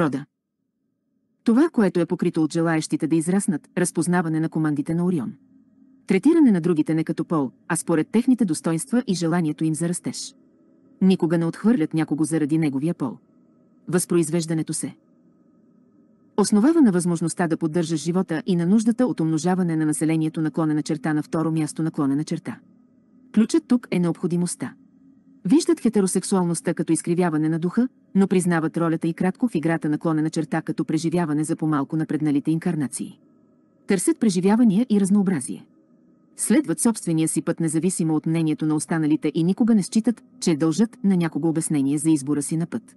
Рода. Това, което е покрито от желаещите да израснат, разпознаване на командите на Орион. Третиране на другите не като пол, а според техните достоинства и желанието им за растеж. Никога не отхвърлят някого заради неговия пол. Възпроизвеждането се основава на възможността да поддържаш живота и на нуждата от умножаване на населението на черта на второ място на черта. Ключът тук е необходимостта. Виждат хетеросексуалността като изкривяване на духа, но признават ролята и кратко в играта наклонена черта като преживяване за по-малко предналите инкарнации. Търсят преживявания и разнообразие. Следват собствения си път независимо от мнението на останалите и никога не считат, че дължат на някого обяснение за избора си на път.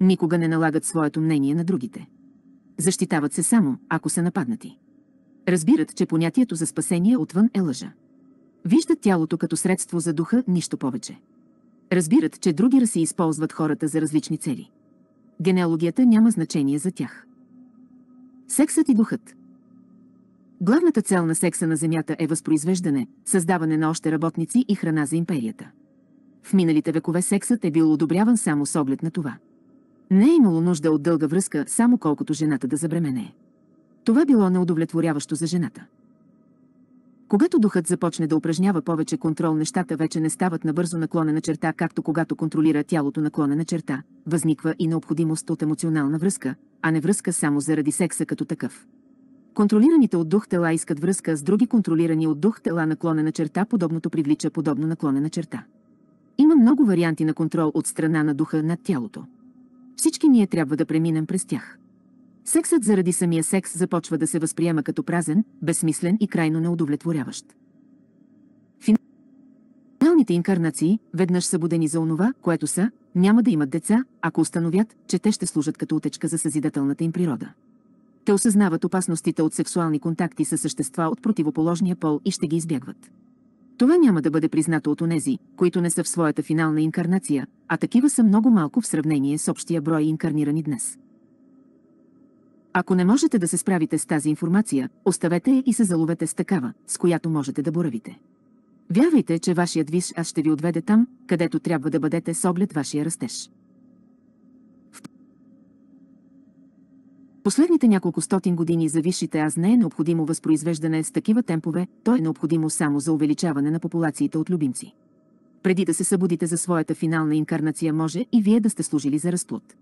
Никога не налагат своето мнение на другите. Защитават се само, ако са нападнати. Разбират, че понятието за спасение отвън е лъжа. Виждат тялото като средство за духа, нищо повече. Разбират, че други раси използват хората за различни цели. Генеалогията няма значение за тях. Сексът и духът Главната цел на секса на Земята е възпроизвеждане, създаване на още работници и храна за империята. В миналите векове сексът е бил одобряван само с оглед на това. Не е имало нужда от дълга връзка, само колкото жената да забременее. Това било неудовлетворяващо за жената. Когато духът започне да упражнява повече контрол, нещата вече не стават набързо наклонена черта, както когато контролира тялото наклонена черта, възниква и необходимост от емоционална връзка, а не връзка само заради секса като такъв. Контролираните от дух тела искат връзка с други контролирани от дух тела наклонена черта, подобното привлича подобно наклонена черта. Има много варианти на контрол от страна на духа над тялото. Всички ние трябва да преминем през тях. Сексът заради самия секс започва да се възприема като празен, безсмислен и крайно неудовлетворяващ. Финалните инкарнации, веднъж събудени за онова, което са, няма да имат деца, ако установят, че те ще служат като утечка за съзидателната им природа. Те осъзнават опасностите от сексуални контакти с същества от противоположния пол и ще ги избягват. Това няма да бъде признато от онези, които не са в своята финална инкарнация, а такива са много малко в сравнение с общия брой инкарнирани днес. Ако не можете да се справите с тази информация, оставете я и се заловете с такава, с която можете да боравите. Вярвайте, че вашият виш аз ще ви отведе там, където трябва да бъдете с оглед вашия растеж. последните няколко стотин години за висшите аз не е необходимо възпроизвеждане с такива темпове, то е необходимо само за увеличаване на популациите от любимци. Преди да се събудите за своята финална инкарнация може и вие да сте служили за разплод.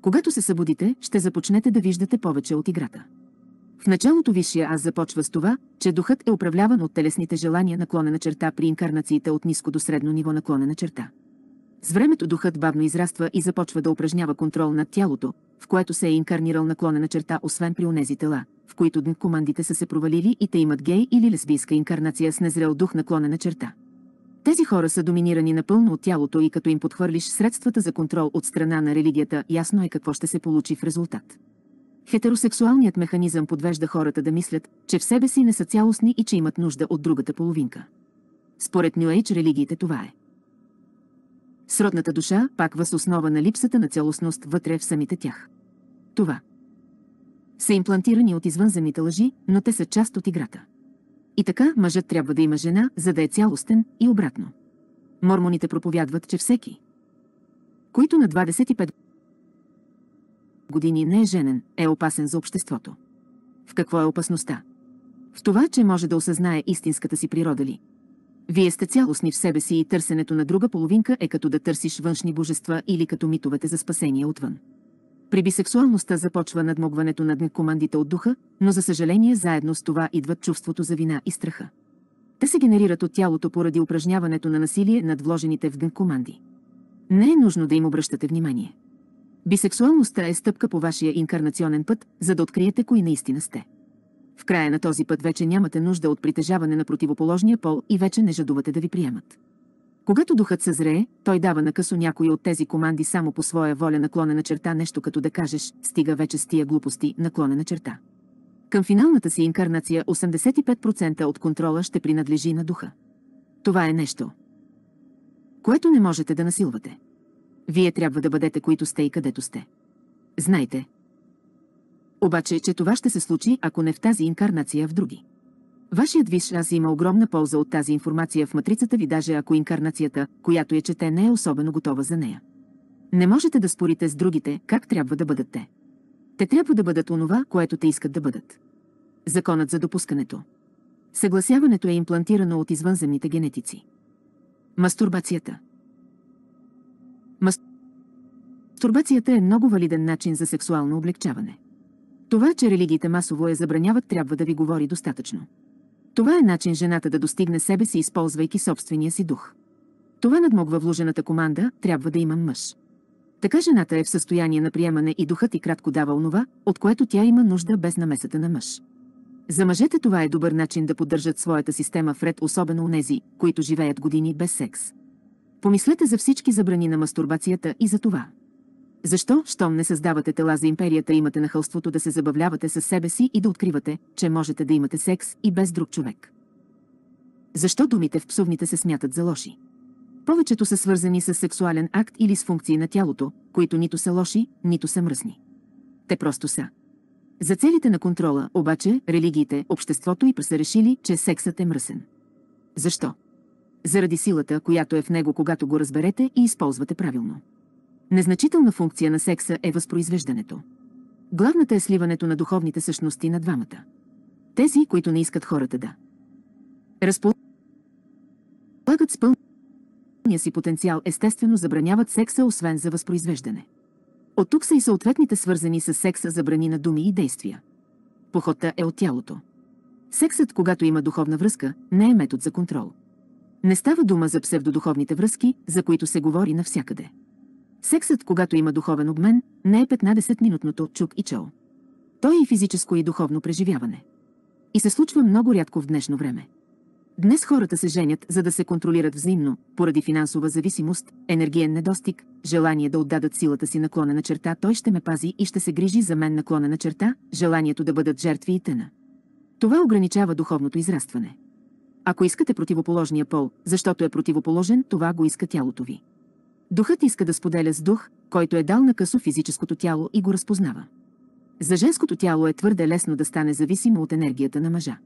Когато се събудите, ще започнете да виждате повече от играта. В началото висшия аз започва с това, че духът е управляван от телесните желания наклонена черта при инкарнациите от ниско до средно ниво наклонена черта. С времето духът бавно израства и започва да упражнява контрол над тялото, в което се е инкарнирал наклонена черта, освен при онези тела, в които ден командите са се провалили и те имат гей или лесбийска инкарнация с незрел дух наклонена черта. Тези хора са доминирани напълно от тялото и като им подхвърлиш средствата за контрол от страна на религията, ясно е какво ще се получи в резултат. Хетеросексуалният механизъм подвежда хората да мислят, че в себе си не са цялостни и че имат нужда от другата половинка. Според New Age религиите това е. Сродната душа пак въз основа на липсата на цялостност вътре в самите тях. Това. Са имплантирани от извънземните лъжи, но те са част от играта. И така мъжът трябва да има жена, за да е цялостен и обратно. Мормоните проповядват, че всеки, които на 25 години не е женен, е опасен за обществото. В какво е опасността? В това, че може да осъзнае истинската си природа ли. Вие сте цялостни в себе си и търсенето на друга половинка е като да търсиш външни божества или като митовете за спасение отвън. При бисексуалността започва надмогването над некомандите от духа, но за съжаление заедно с това идват чувството за вина и страха. Те се генерират от тялото поради упражняването на насилие над вложените в дън команди. Не е нужно да им обръщате внимание. Бисексуалността е стъпка по вашия инкарнационен път, за да откриете кои наистина сте. В края на този път вече нямате нужда от притежаване на противоположния пол и вече не жадувате да ви приемат. Когато духът съзрее, той дава накъсо някои от тези команди само по своя воля наклонена черта нещо като да кажеш «стига вече с тия глупости» наклонена черта. Към финалната си инкарнация 85% от контрола ще принадлежи на духа. Това е нещо, което не можете да насилвате. Вие трябва да бъдете които сте и където сте. Знайте. Обаче, че това ще се случи, ако не в тази инкарнация, в други. Вашият висш аз има огромна полза от тази информация в матрицата ви, даже ако инкарнацията, която я чете, не е особено готова за нея. Не можете да спорите с другите как трябва да бъдат те. Те трябва да бъдат онова, което те искат да бъдат. Законът за допускането. Съгласяването е имплантирано от извънземните генетици. Мастурбацията. Мастурбацията е много валиден начин за сексуално облегчаване. Това, че религиите масово я забраняват, трябва да ви говори достатъчно. Това е начин жената да достигне себе си, използвайки собствения си дух. Това надмогва вложената команда, трябва да има мъж. Така жената е в състояние на приемане и духът и кратко дава онова, от което тя има нужда без намесата на мъж. За мъжете това е добър начин да поддържат своята система вред, особено у нези, които живеят години без секс. Помислете за всички забрани на мастурбацията и за това. Защо, щом не създавате тела за империята, имате нахълството да се забавлявате с себе си и да откривате, че можете да имате секс и без друг човек? Защо думите в псовните се смятат за лоши? Повечето са свързани с сексуален акт или с функции на тялото, които нито са лоши, нито са мръсни. Те просто са. За целите на контрола, обаче, религиите, обществото и са решили, че сексът е мръсен. Защо? Заради силата, която е в него, когато го разберете и използвате правилно. Незначителна функция на секса е възпроизвеждането. Главната е сливането на духовните същности на двамата. Тези, които не искат хората да разполагат с пълния си потенциал, естествено забраняват секса, освен за възпроизвеждане. От тук са и съответните свързани с секса забрани на думи и действия. Похота е от тялото. Сексът, когато има духовна връзка, не е метод за контрол. Не става дума за псевдодуховните връзки, за които се говори навсякъде. Сексът, когато има духовен обмен, не е 15-минутното чук и чел. Той е и физическо и духовно преживяване. И се случва много рядко в днешно време. Днес хората се женят, за да се контролират взаимно, поради финансова зависимост, енергиен недостиг, желание да отдадат силата си наклона на черта, той ще ме пази и ще се грижи за мен наклона на черта, желанието да бъдат жертви и тъна. Това ограничава духовното израстване. Ако искате противоположния пол, защото е противоположен, това го иска тялото ви. Духът иска да споделя с дух, който е дал на късо физическото тяло и го разпознава. За женското тяло е твърде лесно да стане зависимо от енергията на мъжа.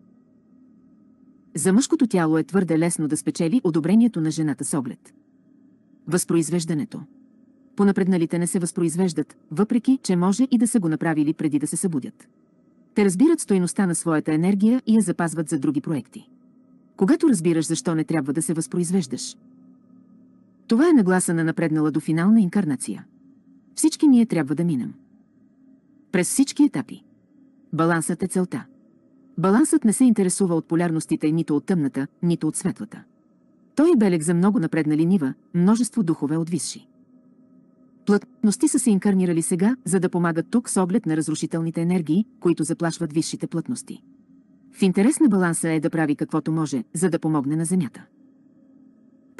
За мъжкото тяло е твърде лесно да спечели одобрението на жената с оглед. Възпроизвеждането. Понапредналите не се възпроизвеждат, въпреки, че може и да са го направили преди да се събудят. Те разбират стойността на своята енергия и я запазват за други проекти. Когато разбираш защо не трябва да се възпроизвеждаш, това е нагласа на напреднала до финална инкарнация. Всички ние трябва да минем. През всички етапи. Балансът е целта. Балансът не се интересува от полярностите нито от тъмната, нито от светлата. Той е белег за много напреднали нива, множество духове от висши. Плътности са се инкарнирали сега, за да помагат тук с оглед на разрушителните енергии, които заплашват висшите плътности. В интерес на баланса е да прави каквото може, за да помогне на Земята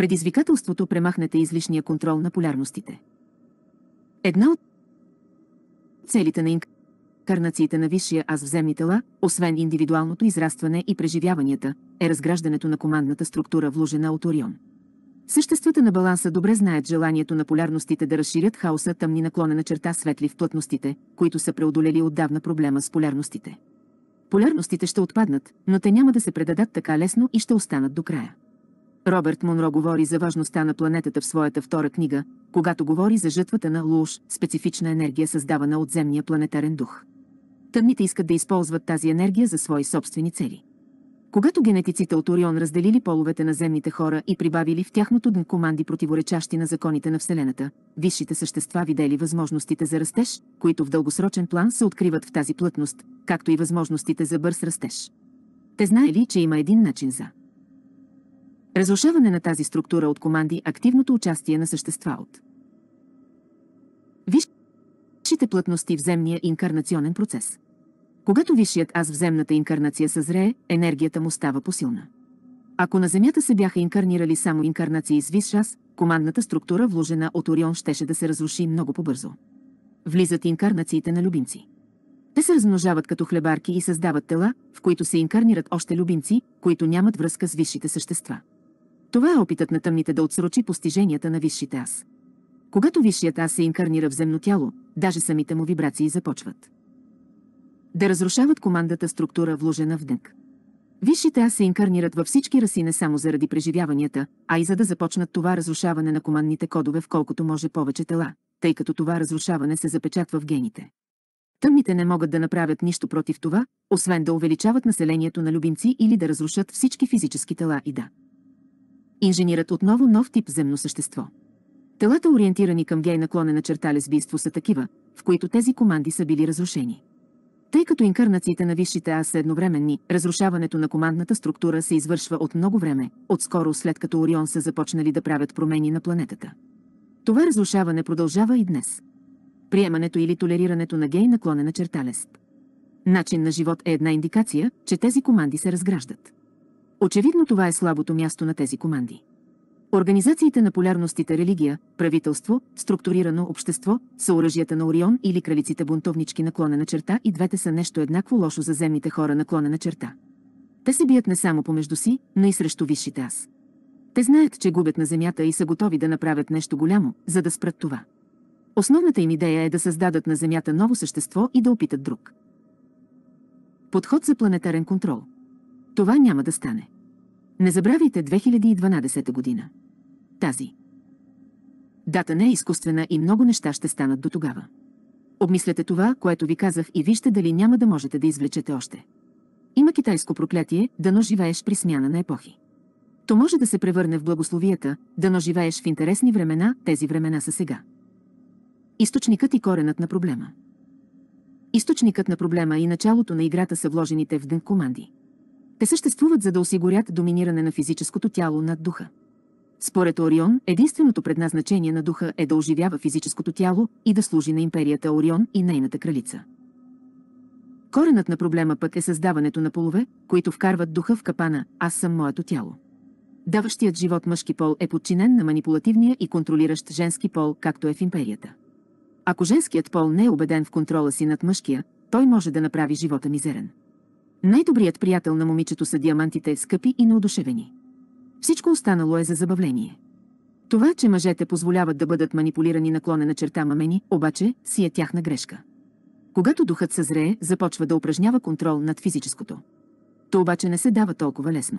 предизвикателството премахнете излишния контрол на полярностите. Една от целите на инкарнациите на висшия аз в земни тела, освен индивидуалното израстване и преживяванията, е разграждането на командната структура, вложена от Орион. Съществата на баланса добре знаят желанието на полярностите да разширят хаоса тъмни на черта светли в плътностите, които са преодолели отдавна проблема с полярностите. Полярностите ще отпаднат, но те няма да се предадат така лесно и ще останат до края. Робърт Мунро говори за важността на планетата в своята втора книга, когато говори за жътвата на луш, специфична енергия създавана от земния планетарен дух. Тъмните искат да използват тази енергия за свои собствени цели. Когато генетиците от Орион разделили половете на земните хора и прибавили в тяхното дън команди противоречащи на законите на Вселената, висшите същества видели възможностите за растеж, които в дългосрочен план се откриват в тази плътност, както и възможностите за бърз растеж. Те знаели, че има един начин за Разрушаване на тази структура от команди активното участие на същества от висшите плътности в земния инкарнационен процес. Когато висшият аз в земната инкарнация съзрее, енергията му става посилна. Ако на Земята се бяха инкарнирали само инкарнации с висш аз, командната структура, вложена от Орион, щеше да се разруши много по-бързо. Влизат инкарнациите на любимци. Те се размножават като хлебарки и създават тела, в които се инкарнират още любимци, които нямат връзка с висшите същества. Това е опитът на тъмните да отсрочи постиженията на висшите аз. Когато висшият аз се инкарнира в земно тяло, даже самите му вибрации започват. Да разрушават командата структура, вложена в дънк. Висшите аз се инкарнират във всички раси не само заради преживяванията, а и за да започнат това разрушаване на командните кодове в колкото може повече тела, тъй като това разрушаване се запечатва в гените. Тъмните не могат да направят нищо против това, освен да увеличават населението на любимци или да разрушат всички физически тела и да инженират отново нов тип земно същество. Телата ориентирани към гей наклонена черта лесбийство са такива, в които тези команди са били разрушени. Тъй като инкарнациите на висшите аз са едновременни, разрушаването на командната структура се извършва от много време, отскоро след като Орион са започнали да правят промени на планетата. Това разрушаване продължава и днес. Приемането или толерирането на гей наклонена черта лесб. Начин на живот е една индикация, че тези команди се разграждат. Очевидно това е слабото място на тези команди. Организациите на полярностите религия, правителство, структурирано общество, съоръжията на Орион или кралиците бунтовнички наклона на черта и двете са нещо еднакво лошо за земните хора наклона на черта. Те се бият не само помежду си, но и срещу висшите аз. Те знаят, че губят на земята и са готови да направят нещо голямо, за да спрат това. Основната им идея е да създадат на земята ново същество и да опитат друг. Подход за планетарен контрол – това няма да стане. Не забравяйте 2012 година. Тази. Дата не е изкуствена и много неща ще станат до тогава. Обмислете това, което ви казах и вижте дали няма да можете да извлечете още. Има китайско проклятие, дано живееш при смяна на епохи. То може да се превърне в благословията, дано живееш в интересни времена, тези времена са сега. Източникът и коренът на проблема. Източникът на проблема и началото на играта са вложените в ден команди. Те съществуват за да осигурят доминиране на физическото тяло над духа. Според Орион, единственото предназначение на духа е да оживява физическото тяло и да служи на империята Орион и нейната кралица. Коренът на проблема пък е създаването на полове, които вкарват духа в капана «Аз съм моето тяло». Даващият живот мъжки пол е подчинен на манипулативния и контролиращ женски пол, както е в империята. Ако женският пол не е убеден в контрола си над мъжкия, той може да направи живота мизерен. Най-добрият приятел на момичето са диамантите, скъпи и неодушевени. Всичко останало е за забавление. Това, че мъжете позволяват да бъдат манипулирани наклонена черта мамени, обаче си е тяхна грешка. Когато духът съзрее, започва да упражнява контрол над физическото. То обаче не се дава толкова лесно.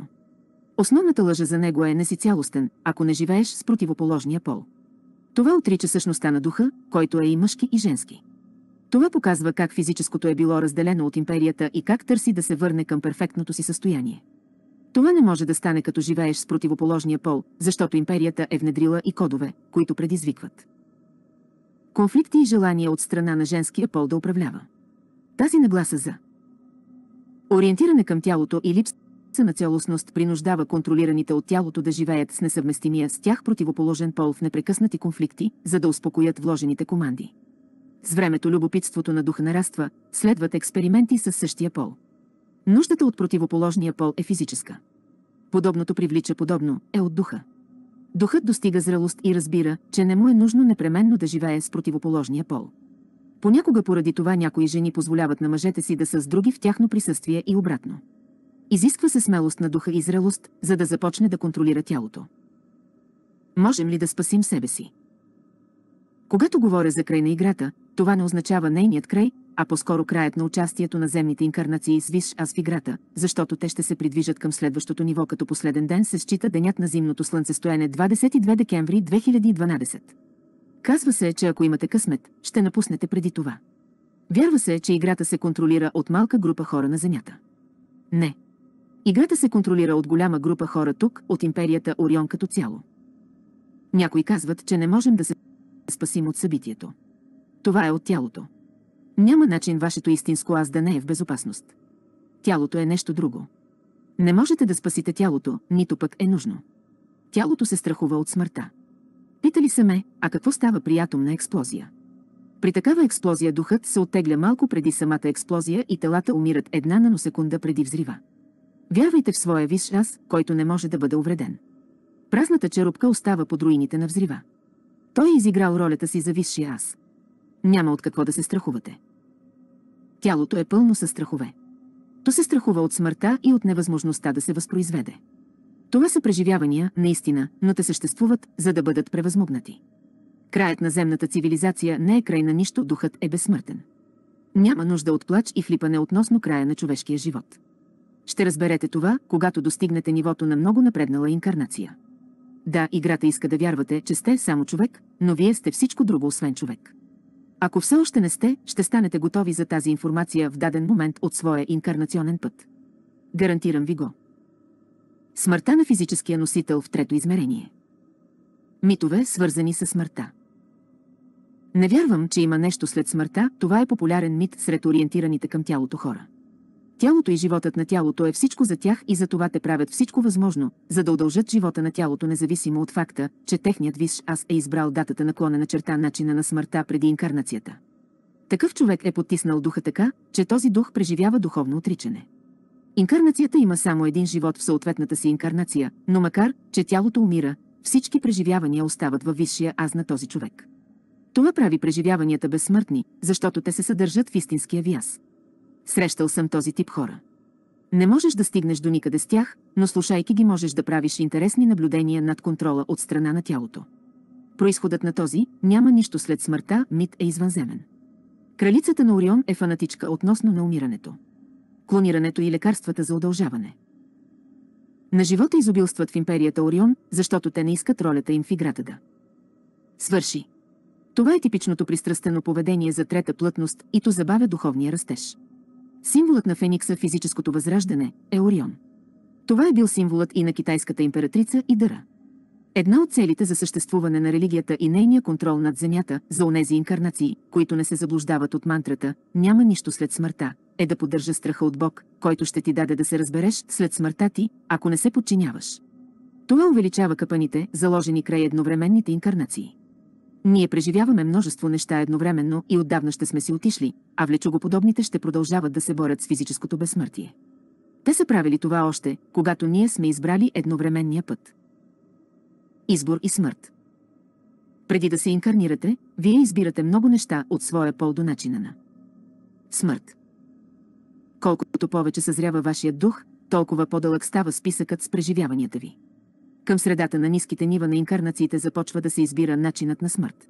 Основната лъжа за него е не си цялостен, ако не живееш с противоположния пол. Това отрича същността на духа, който е и мъжки и женски. Това показва как физическото е било разделено от империята и как търси да се върне към перфектното си състояние. Това не може да стане като живееш с противоположния пол, защото империята е внедрила и кодове, които предизвикват. Конфликти и желания от страна на женския пол да управлява. Тази нагласа за ориентиране към тялото и липса на цялостност принуждава контролираните от тялото да живеят с несъвместимия с тях противоположен пол в непрекъснати конфликти, за да успокоят вложените команди. С времето любопитството на духа нараства, следват експерименти с същия пол. Нуждата от противоположния пол е физическа. Подобното привлича подобно, е от духа. Духът достига зрелост и разбира, че не му е нужно непременно да живее с противоположния пол. Понякога поради това някои жени позволяват на мъжете си да са с други в тяхно присъствие и обратно. Изисква се смелост на духа и зрелост, за да започне да контролира тялото. Можем ли да спасим себе си? Когато говоря за край на играта, това не означава нейният край, а по-скоро краят на участието на земните инкарнации с Виш Аз в играта, защото те ще се придвижат към следващото ниво като последен ден се счита денят на зимното слънцестоене 22 декември 2012. Казва се, че ако имате късмет, ще напуснете преди това. Вярва се, че играта се контролира от малка група хора на Земята. Не. Играта се контролира от голяма група хора тук, от империята Орион като цяло. Някои казват, че не можем да се спасим от събитието. Това е от тялото. Няма начин вашето истинско аз да не е в безопасност. Тялото е нещо друго. Не можете да спасите тялото, нито пък е нужно. Тялото се страхува от смъртта. Питали се ме, а какво става при атомна експлозия? При такава експлозия духът се оттегля малко преди самата експлозия и телата умират една наносекунда преди взрива. Вярвайте в своя виш аз, който не може да бъде увреден. Празната черупка остава под руините на взрива. Той е изиграл ролята си за висшия аз няма от какво да се страхувате. Тялото е пълно със страхове. То се страхува от смъртта и от невъзможността да се възпроизведе. Това са преживявания, наистина, но те съществуват, за да бъдат превъзмогнати. Краят на земната цивилизация не е край на нищо, духът е безсмъртен. Няма нужда от плач и флипане относно края на човешкия живот. Ще разберете това, когато достигнете нивото на много напреднала инкарнация. Да, играта иска да вярвате, че сте само човек, но вие сте всичко друго освен човек. Ако все още не сте, ще станете готови за тази информация в даден момент от своя инкарнационен път. Гарантирам ви го. Смъртта на физическия носител в трето измерение. Митове, свързани с смъртта. Не вярвам, че има нещо след смъртта, това е популярен мит сред ориентираните към тялото хора. Тялото и животът на тялото е всичко за тях и за това те правят всичко възможно, за да удължат живота на тялото независимо от факта, че техният висш аз е избрал датата на черта начина на смъртта преди инкарнацията. Такъв човек е потиснал духа така, че този дух преживява духовно отричане. Инкарнацията има само един живот в съответната си инкарнация, но макар, че тялото умира, всички преживявания остават във висшия аз на този човек. Това прави преживяванията безсмъртни, защото те се съдържат в истинския ви аз. Срещал съм този тип хора. Не можеш да стигнеш до никъде с тях, но слушайки ги можеш да правиш интересни наблюдения над контрола от страна на тялото. Произходът на този няма нищо след смъртта, мит е извънземен. Кралицата на Орион е фанатичка относно на умирането. Клонирането и лекарствата за удължаване. На живота изобилстват в империята Орион, защото те не искат ролята им в играта да. Свърши. Това е типичното пристрастено поведение за трета плътност и то забавя духовния растеж. Символът на Феникса в физическото възраждане е Орион. Това е бил символът и на китайската императрица и дъра. Една от целите за съществуване на религията и нейния контрол над Земята, за онези инкарнации, които не се заблуждават от мантрата «Няма нищо след смъртта», е да поддържа страха от Бог, който ще ти даде да се разбереш след смъртта ти, ако не се подчиняваш. Това увеличава капаните, заложени край едновременните инкарнации. Ние преживяваме множество неща едновременно и отдавна ще сме си отишли, а влечогоподобните ще продължават да се борят с физическото безсмъртие. Те са правили това още, когато ние сме избрали едновременния път. Избор и смърт. Преди да се инкарнирате, вие избирате много неща от своя пол до начина на смърт. Колкото повече съзрява вашия дух, толкова по-дълъг става списъкът с преживяванията ви. Към средата на ниските нива на инкарнациите започва да се избира начинът на смърт.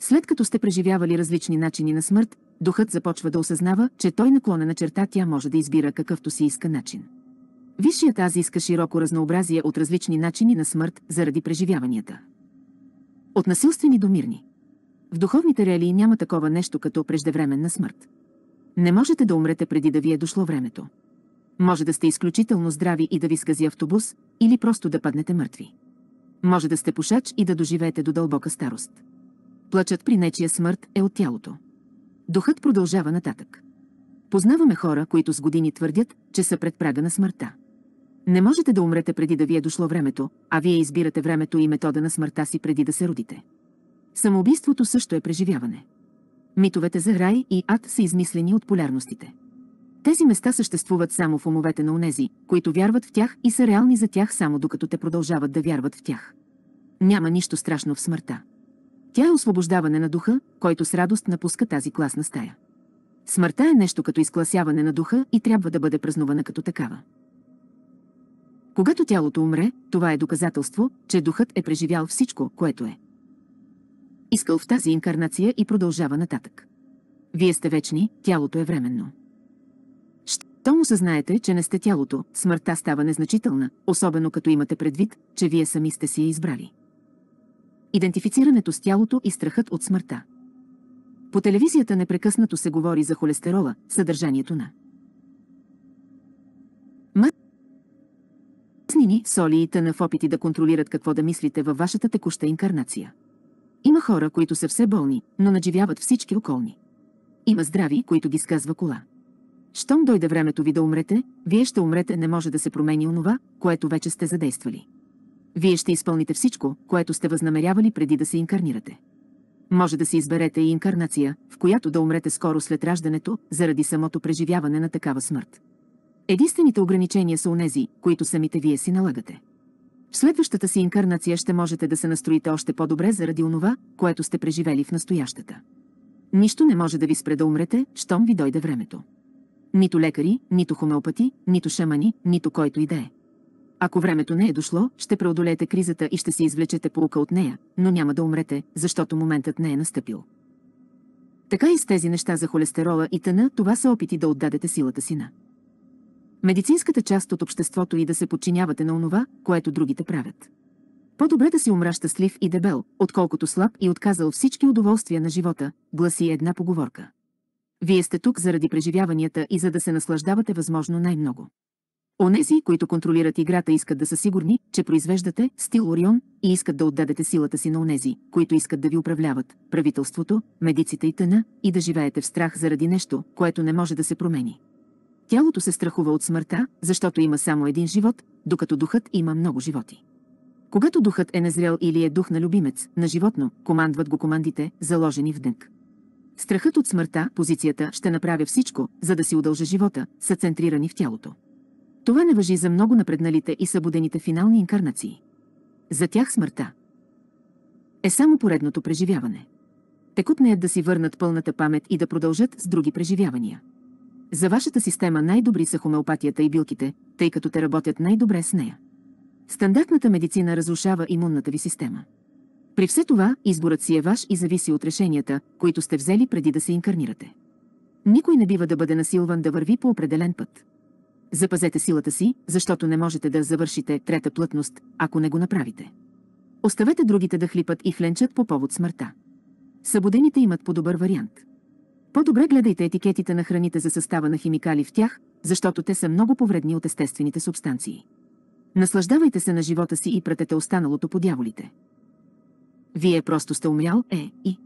След като сте преживявали различни начини на смърт, духът започва да осъзнава, че той на черта тя може да избира какъвто си иска начин. Висшият аз иска широко разнообразие от различни начини на смърт заради преживяванията. От насилствени до мирни. В духовните реалии няма такова нещо като преждевременна смърт. Не можете да умрете преди да ви е дошло времето. Може да сте изключително здрави и да ви скази автобус, или просто да паднете мъртви. Може да сте пушач и да доживеете до дълбока старост. Плачът при нечия смърт е от тялото. Духът продължава нататък. Познаваме хора, които с години твърдят, че са пред прага на смъртта. Не можете да умрете преди да ви е дошло времето, а вие избирате времето и метода на смъртта си преди да се родите. Самоубийството също е преживяване. Митовете за рай и ад са измислени от полярностите. Тези места съществуват само в умовете на онези, които вярват в тях и са реални за тях само докато те продължават да вярват в тях. Няма нищо страшно в смъртта. Тя е освобождаване на духа, който с радост напуска тази класна стая. Смъртта е нещо като изкласяване на духа и трябва да бъде празнувана като такава. Когато тялото умре, това е доказателство, че духът е преживял всичко, което е. Искал в тази инкарнация и продължава нататък. Вие сте вечни, тялото е временно. Щом осъзнаете, че не сте тялото, смъртта става незначителна, особено като имате предвид, че вие сами сте си я избрали. Идентифицирането с тялото и страхът от смъртта. По телевизията непрекъснато се говори за холестерола, съдържанието на маснини, соли и тъна в опити да контролират какво да мислите във вашата текуща инкарнация. Има хора, които са все болни, но надживяват всички околни. Има здрави, които ги сказва кола. Щом дойде времето ви да умрете, вие ще умрете, не може да се промени онова, което вече сте задействали. Вие ще изпълните всичко, което сте възнамерявали преди да се инкарнирате. Може да си изберете и инкарнация, в която да умрете скоро след раждането, заради самото преживяване на такава смърт. Единствените ограничения са онези, които самите вие си налагате. В следващата си инкарнация ще можете да се настроите още по-добре заради онова, което сте преживели в настоящата. Нищо не може да ви спре да умрете, щом ви дойде времето нито лекари, нито хомеопати, нито шамани, нито който и да е. Ако времето не е дошло, ще преодолеете кризата и ще се извлечете полука от нея, но няма да умрете, защото моментът не е настъпил. Така и с тези неща за холестерола и тъна, това са опити да отдадете силата си на. Медицинската част от обществото и да се подчинявате на онова, което другите правят. По-добре да си умра щастлив и дебел, отколкото слаб и отказал всички удоволствия на живота, гласи една поговорка. Вие сте тук заради преживяванията и за да се наслаждавате възможно най-много. Онези, които контролират играта, искат да са сигурни, че произвеждате стил Орион и искат да отдадете силата си на онези, които искат да ви управляват, правителството, медиците и тъна, и да живеете в страх заради нещо, което не може да се промени. Тялото се страхува от смъртта, защото има само един живот, докато духът има много животи. Когато духът е незрял или е дух на любимец, на животно, командват го командите, заложени в дънк. Страхът от смъртта, позицията «ще направя всичко, за да си удължа живота» са центрирани в тялото. Това не въжи за много напредналите и събудените финални инкарнации. За тях смъртта е само поредното преживяване. Текут е да си върнат пълната памет и да продължат с други преживявания. За вашата система най-добри са хомеопатията и билките, тъй като те работят най-добре с нея. Стандартната медицина разрушава имунната ви система. При все това, изборът си е ваш и зависи от решенията, които сте взели преди да се инкарнирате. Никой не бива да бъде насилван да върви по определен път. Запазете силата си, защото не можете да завършите трета плътност, ако не го направите. Оставете другите да хлипат и хленчат по повод смъртта. Събудените имат по-добър вариант. По-добре гледайте етикетите на храните за състава на химикали в тях, защото те са много повредни от естествените субстанции. Наслаждавайте се на живота си и пратете останалото по дяволите. Вие просто сте умрял, е, и...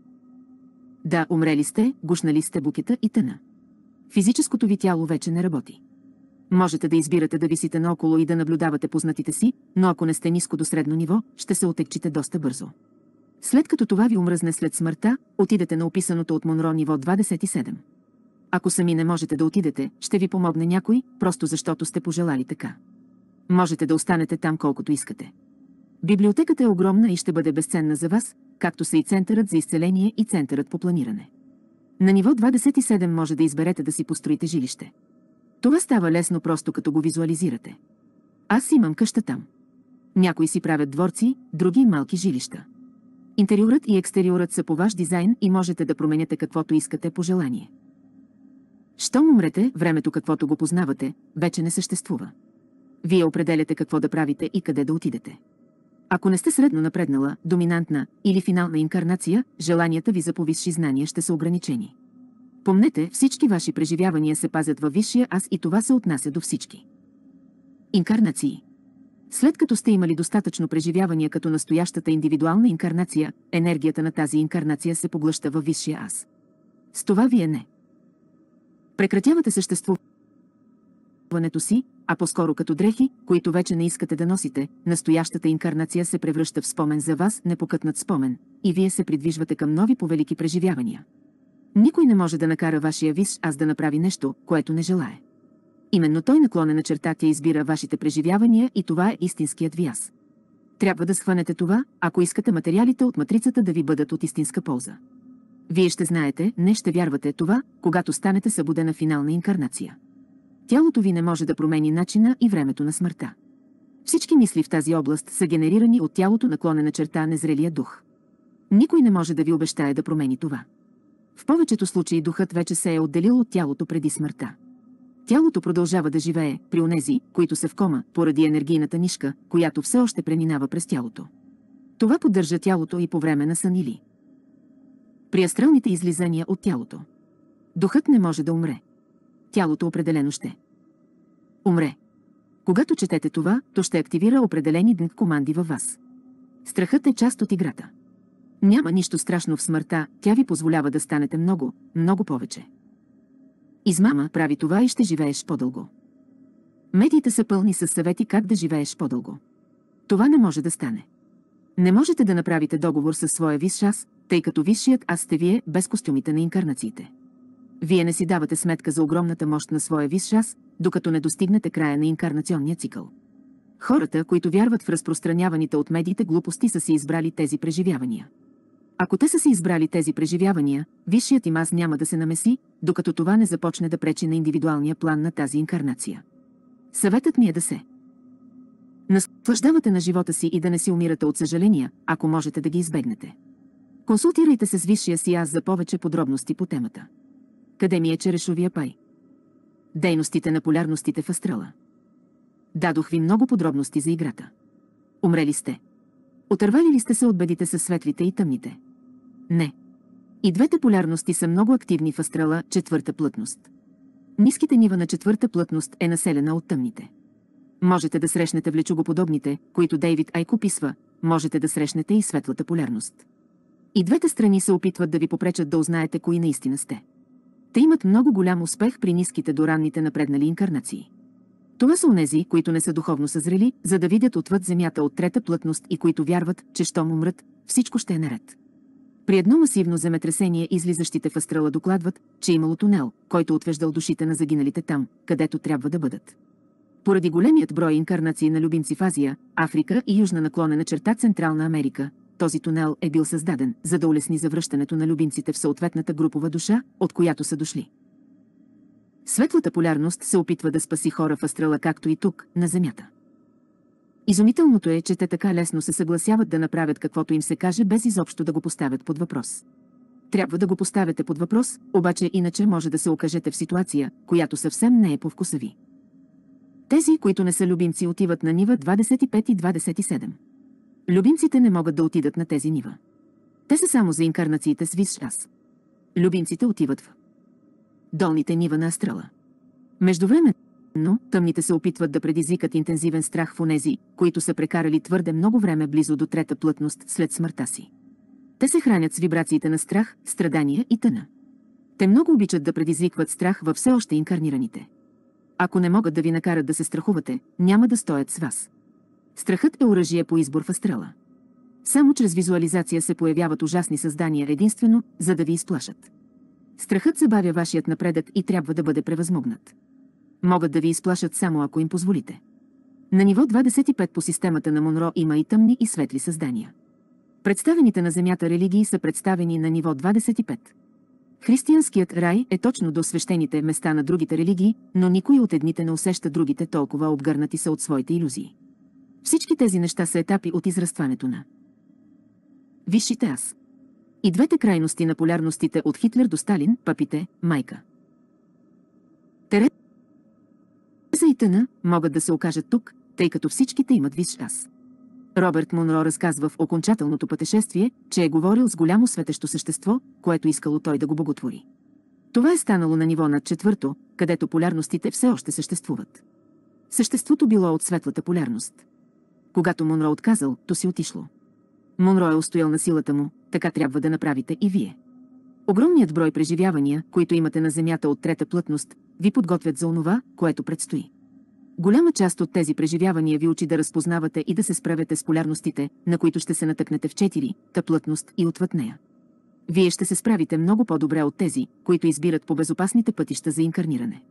Да, умрели сте, гушнали сте букета и тъна. Физическото ви тяло вече не работи. Можете да избирате да висите наоколо и да наблюдавате познатите си, но ако не сте ниско до средно ниво, ще се отекчите доста бързо. След като това ви умръзне след смъртта, отидете на описаното от Монро ниво 27. Ако сами не можете да отидете, ще ви помогне някой, просто защото сте пожелали така. Можете да останете там колкото искате. Библиотеката е огромна и ще бъде безценна за вас, както са и Центърът за изцеление и Центърът по планиране. На ниво 27 може да изберете да си построите жилище. Това става лесно просто като го визуализирате. Аз имам къща там. Някои си правят дворци, други малки жилища. Интериорът и екстериорът са по ваш дизайн и можете да променяте каквото искате по желание. Щом умрете, времето каквото го познавате, вече не съществува. Вие определяте какво да правите и къде да отидете. Ако не сте средно напреднала, доминантна или финална инкарнация, желанията ви за повисши знания ще са ограничени. Помнете, всички ваши преживявания се пазят във висшия аз и това се отнася до всички. Инкарнации След като сте имали достатъчно преживявания като настоящата индивидуална инкарнация, енергията на тази инкарнация се поглъща във висшия аз. С това вие не. Прекратявате съществуването си, а по-скоро като дрехи, които вече не искате да носите, настоящата инкарнация се превръща в спомен за вас, непокътнат спомен, и вие се придвижвате към нови повелики преживявания. Никой не може да накара вашия виш аз да направи нещо, което не желае. Именно той на черта тя избира вашите преживявания и това е истинският ви аз. Трябва да схванете това, ако искате материалите от матрицата да ви бъдат от истинска полза. Вие ще знаете, не ще вярвате това, когато станете събудена финална инкарнация. Тялото ви не може да промени начина и времето на смъртта. Всички мисли в тази област са генерирани от тялото наклонена черта незрелия дух. Никой не може да ви обещае да промени това. В повечето случаи духът вече се е отделил от тялото преди смъртта. Тялото продължава да живее при онези, които са в кома, поради енергийната нишка, която все още преминава през тялото. Това поддържа тялото и по време на сън или при астралните излизания от тялото. Духът не може да умре тялото определено ще умре. Когато четете това, то ще активира определени дни команди във вас. Страхът е част от играта. Няма нищо страшно в смъртта, тя ви позволява да станете много, много повече. Измама прави това и ще живееш по-дълго. Медиите са пълни с съвети как да живееш по-дълго. Това не може да стане. Не можете да направите договор със своя висш аз, тъй като висшият аз сте вие без костюмите на инкарнациите. Вие не си давате сметка за огромната мощ на своя вис шас, докато не достигнете края на инкарнационния цикъл. Хората, които вярват в разпространяваните от медиите глупости, са си избрали тези преживявания. Ако те са си избрали тези преживявания, висшият им аз няма да се намеси, докато това не започне да пречи на индивидуалния план на тази инкарнация. Съветът ми е да се наслаждавате на живота си и да не си умирате от съжаления, ако можете да ги избегнете. Консултирайте се с висшия си аз за повече подробности по темата. Къде ми е черешовия пай? Дейностите на полярностите в астрала. Дадох ви много подробности за играта. Умрели сте. Отървали ли сте се от бедите с светлите и тъмните? Не. И двете полярности са много активни в астрала четвърта плътност. Ниските нива на четвърта плътност е населена от тъмните. Можете да срещнете влечугоподобните, които Дейвид Айк описва, можете да срещнете и светлата полярност. И двете страни се опитват да ви попречат да узнаете кои наистина сте. Те имат много голям успех при ниските до ранните напреднали инкарнации. Това са онези, които не са духовно съзрели, за да видят отвъд земята от трета плътност и които вярват, че щом умрат, всичко ще е наред. При едно масивно земетресение излизащите в астрала докладват, че е имало тунел, който отвеждал душите на загиналите там, където трябва да бъдат. Поради големият брой инкарнации на любимци в Азия, Африка и южна наклонена черта Централна Америка, този тунел е бил създаден, за да улесни завръщането на любимците в съответната групова душа, от която са дошли. Светлата полярност се опитва да спаси хора в астрала, както и тук, на Земята. Изумителното е, че те така лесно се съгласяват да направят каквото им се каже, без изобщо да го поставят под въпрос. Трябва да го поставяте под въпрос, обаче иначе може да се окажете в ситуация, която съвсем не е по вкуса ви. Тези, които не са любимци, отиват на нива 25 и 27. Любимците не могат да отидат на тези нива. Те са само за инкарнациите с висш аз. Любимците отиват в долните нива на астрала. Междувременно, тъмните се опитват да предизвикат интензивен страх в онези, които са прекарали твърде много време близо до трета плътност след смъртта си. Те се хранят с вибрациите на страх, страдания и тъна. Те много обичат да предизвикват страх във все още инкарнираните. Ако не могат да ви накарат да се страхувате, няма да стоят с вас. Страхът е оръжие по избор в астрала. Само чрез визуализация се появяват ужасни създания единствено, за да ви изплашат. Страхът забавя вашият напредък и трябва да бъде превъзмогнат. Могат да ви изплашат само ако им позволите. На ниво 25 по системата на Монро има и тъмни и светли създания. Представените на Земята религии са представени на ниво 25. Християнският рай е точно до свещените места на другите религии, но никой от едните не усеща другите толкова обгърнати са от своите иллюзии. Всички тези неща са етапи от израстването на висшите аз. И двете крайности на полярностите от Хитлер до Сталин, папите, майка. Тереза и Тъна могат да се окажат тук, тъй като всичките имат висш аз. Робърт Монро разказва в окончателното пътешествие, че е говорил с голямо светещо същество, което искало той да го боготвори. Това е станало на ниво над четвърто, където полярностите все още съществуват. Съществото било от светлата полярност. Когато Монро отказал, то си отишло. Монро е устоял на силата му, така трябва да направите и вие. Огромният брой преживявания, които имате на Земята от трета плътност, ви подготвят за онова, което предстои. Голяма част от тези преживявания ви учи да разпознавате и да се справяте с полярностите, на които ще се натъкнете в четири, та плътност и отвъд нея. Вие ще се справите много по-добре от тези, които избират по безопасните пътища за инкарниране.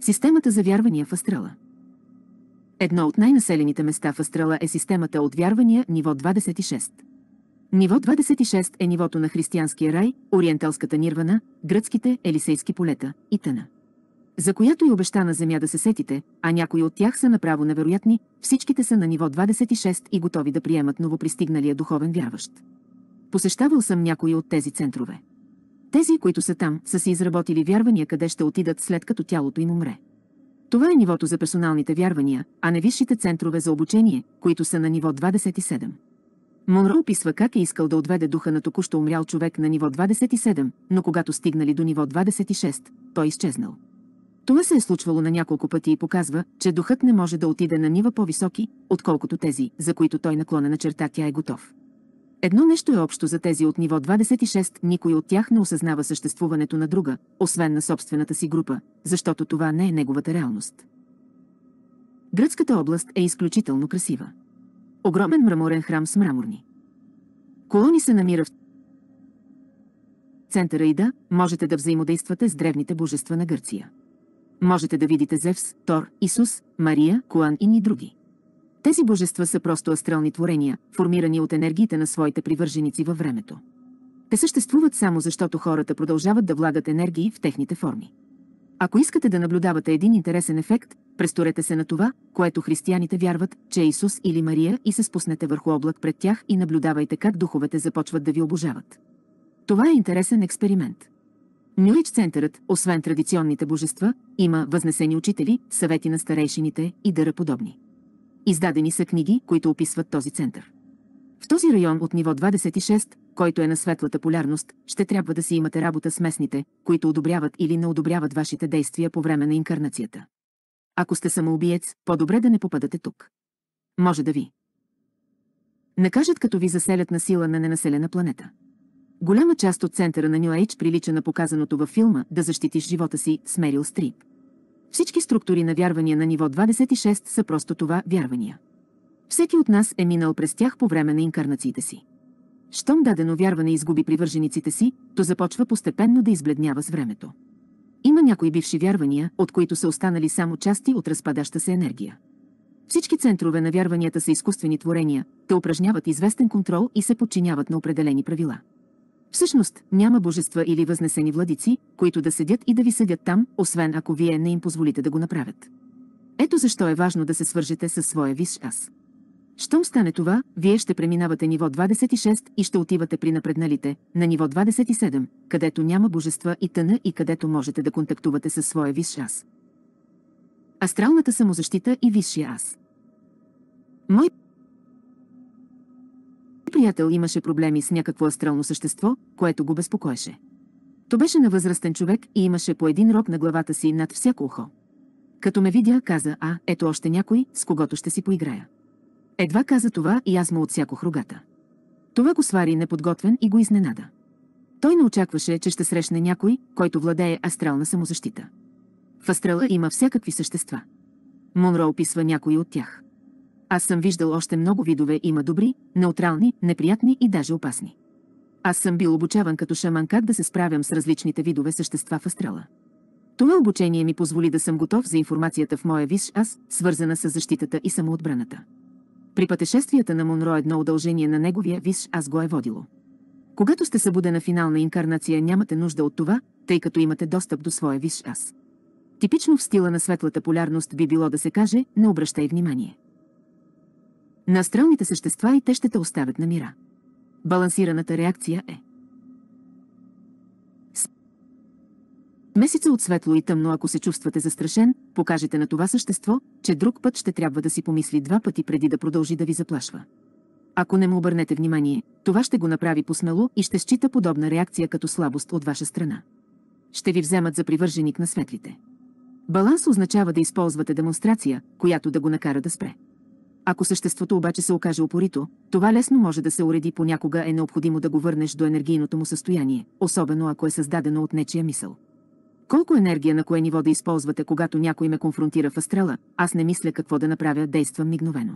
Системата за вярвания в астрала – Едно от най-населените места в астрала е системата от вярвания ниво 26. Ниво 26 е нивото на християнския рай, ориенталската нирвана, гръцките елисейски полета и тъна. За която и обещана земя да се сетите, а някои от тях са направо невероятни, всичките са на ниво 26 и готови да приемат новопристигналия духовен вярващ. Посещавал съм някои от тези центрове. Тези, които са там, са си изработили вярвания къде ще отидат след като тялото им умре. Това е нивото за персоналните вярвания, а не висшите центрове за обучение, които са на ниво 27. Монро описва как е искал да отведе духа на току-що умрял човек на ниво 27, но когато стигнали до ниво 26, той е изчезнал. Това се е случвало на няколко пъти и показва, че духът не може да отиде на нива по-високи, отколкото тези, за които той наклона на черта тя е готов. Едно нещо е общо за тези от ниво 26, никой от тях не осъзнава съществуването на друга, освен на собствената си група, защото това не е неговата реалност. Гръцката област е изключително красива. Огромен мраморен храм с мраморни. Колони се намира в центъра и да, можете да взаимодействате с древните божества на Гърция. Можете да видите Зевс, Тор, Исус, Мария, Куан и ни други. Тези божества са просто астрални творения, формирани от енергиите на своите привърженици във времето. Те съществуват само защото хората продължават да влагат енергии в техните форми. Ако искате да наблюдавате един интересен ефект, престорете се на това, което християните вярват, че Исус или Мария и се спуснете върху облак пред тях и наблюдавайте как духовете започват да ви обожават. Това е интересен експеримент. Нюич центърът, освен традиционните божества, има възнесени учители, съвети на старейшините и дъра подобни. Издадени са книги, които описват този център. В този район от ниво 26, който е на светлата полярност, ще трябва да си имате работа с местните, които одобряват или не одобряват вашите действия по време на инкарнацията. Ако сте самоубиец, по-добре да не попадате тук. Може да ви. Накажат като ви заселят на сила на ненаселена планета. Голяма част от центъра на Нью Ейдж прилича на показаното във филма «Да защитиш живота си» с Мерил Стрип. Всички структури на вярвания на ниво 26 са просто това вярвания. Всеки от нас е минал през тях по време на инкарнациите си. Щом дадено вярване изгуби привържениците си, то започва постепенно да избледнява с времето. Има някои бивши вярвания, от които са останали само части от разпадаща се енергия. Всички центрове на вярванията са изкуствени творения, те упражняват известен контрол и се подчиняват на определени правила. Всъщност, няма божества или възнесени владици, които да седят и да ви седят там, освен ако вие не им позволите да го направят. Ето защо е важно да се свържете със своя висш аз. Щом стане това, вие ще преминавате ниво 26 и ще отивате при напредналите, на ниво 27, където няма божества и тъна и където можете да контактувате със своя висш аз. Астралната самозащита и висшия аз. Мой Приятел имаше проблеми с някакво астрално същество, което го безпокоеше. То беше на възрастен човек и имаше по един рок на главата си над всяко ухо. Като ме видя, каза, а, ето още някой, с когото ще си поиграя. Едва каза това и аз му отсякох рогата. Това го свари неподготвен и го изненада. Той не очакваше, че ще срещне някой, който владее астрална самозащита. В астрала има всякакви същества. Монро описва някои от тях. Аз съм виждал още много видове, има добри, неутрални, неприятни и даже опасни. Аз съм бил обучаван като шаман как да се справям с различните видове същества в астрала. Това обучение ми позволи да съм готов за информацията в моя висш аз, свързана с защитата и самоотбраната. При пътешествията на Монро едно удължение на неговия висш аз го е водило. Когато сте събудена финална инкарнация, нямате нужда от това, тъй като имате достъп до своя висш аз. Типично в стила на светлата полярност би било да се каже «не обращай внимание» на астралните същества и те ще те оставят на мира. Балансираната реакция е Месеца от светло и тъмно, ако се чувствате застрашен, покажете на това същество, че друг път ще трябва да си помисли два пъти преди да продължи да ви заплашва. Ако не му обърнете внимание, това ще го направи посмело и ще счита подобна реакция като слабост от ваша страна. Ще ви вземат за привърженик на светлите. Баланс означава да използвате демонстрация, която да го накара да спре. Ако съществото обаче се окаже опорито, това лесно може да се уреди понякога е необходимо да го върнеш до енергийното му състояние, особено ако е създадено от нечия мисъл. Колко енергия на кое ниво да използвате, когато някой ме конфронтира в астрала, аз не мисля какво да направя, действам мигновено.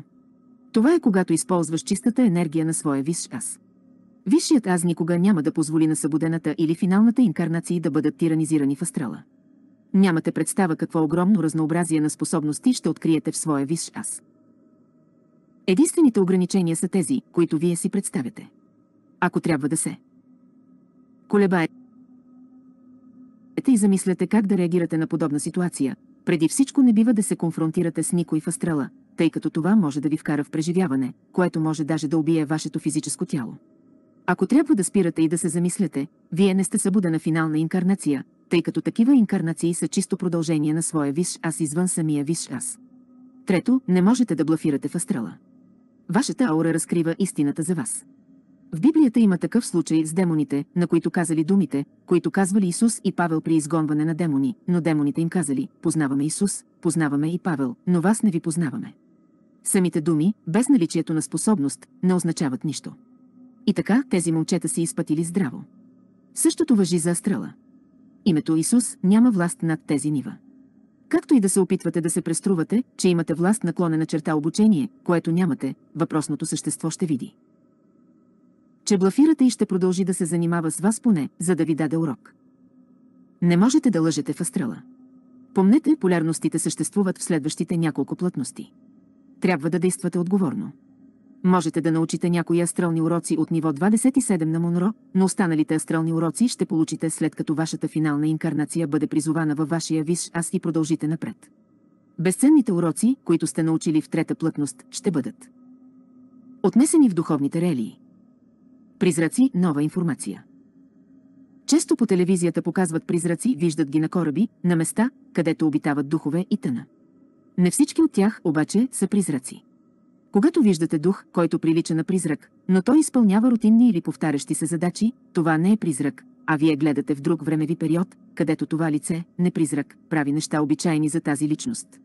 Това е когато използваш чистата енергия на своя висш аз. Висшият аз никога няма да позволи на събудената или финалната инкарнации да бъдат тиранизирани в астрала. Нямате представа какво огромно разнообразие на способности ще откриете в своя висш аз. Единствените ограничения са тези, които вие си представяте. Ако трябва да се колебаете и замисляте как да реагирате на подобна ситуация, преди всичко не бива да се конфронтирате с никой в астрала, тъй като това може да ви вкара в преживяване, което може даже да убие вашето физическо тяло. Ако трябва да спирате и да се замисляте, вие не сте събудена финална инкарнация, тъй като такива инкарнации са чисто продължение на своя висш аз извън самия висш аз. Трето, не можете да блафирате в астрала. Вашата аура разкрива истината за вас. В Библията има такъв случай с демоните, на които казали думите, които казвали Исус и Павел при изгонване на демони, но демоните им казали, познаваме Исус, познаваме и Павел, но вас не ви познаваме. Самите думи, без наличието на способност, не означават нищо. И така тези момчета си изпътили здраво. Същото въжи за астрала. Името Исус няма власт над тези нива. Както и да се опитвате да се преструвате, че имате власт наклонена черта обучение, което нямате, въпросното същество ще види. Че блафирате и ще продължи да се занимава с вас поне, за да ви даде урок. Не можете да лъжете в астрала. Помнете, полярностите съществуват в следващите няколко плътности. Трябва да действате отговорно. Можете да научите някои астрални уроци от ниво 27 на Монро, но останалите астрални уроци ще получите след като вашата финална инкарнация бъде призована във вашия виш аз и продължите напред. Безценните уроци, които сте научили в трета плътност, ще бъдат отнесени в духовните релии. Призраци – нова информация. Често по телевизията показват призраци, виждат ги на кораби, на места, където обитават духове и тъна. Не всички от тях обаче са призраци. Когато виждате дух, който прилича на призрак, но той изпълнява рутинни или повтарящи се задачи, това не е призрак, а вие гледате в друг времеви период, където това лице, не призрак, прави неща обичайни за тази личност.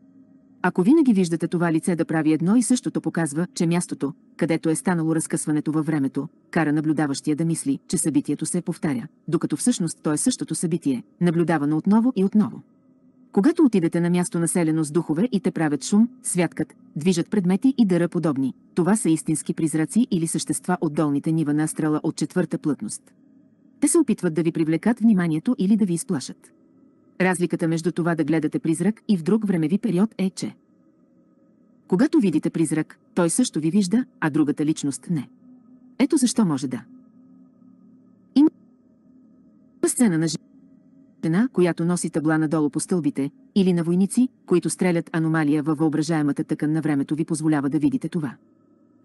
Ако винаги виждате това лице да прави едно и същото показва, че мястото, където е станало разкъсването във времето, кара наблюдаващия да мисли, че събитието се повтаря, докато всъщност то е същото събитие, наблюдавано отново и отново. Когато отидете на място населено с духове и те правят шум, святкат, движат предмети и дъра подобни, това са истински призраци или същества от долните нива на астрала от четвърта плътност. Те се опитват да ви привлекат вниманието или да ви изплашат. Разликата между това да гледате призрак и в друг времеви период е, че когато видите призрак, той също ви вижда, а другата личност не. Ето защо може да. Има сцена на живота стена, която носи табла надолу по стълбите, или на войници, които стрелят аномалия във въображаемата тъкан на времето ви позволява да видите това.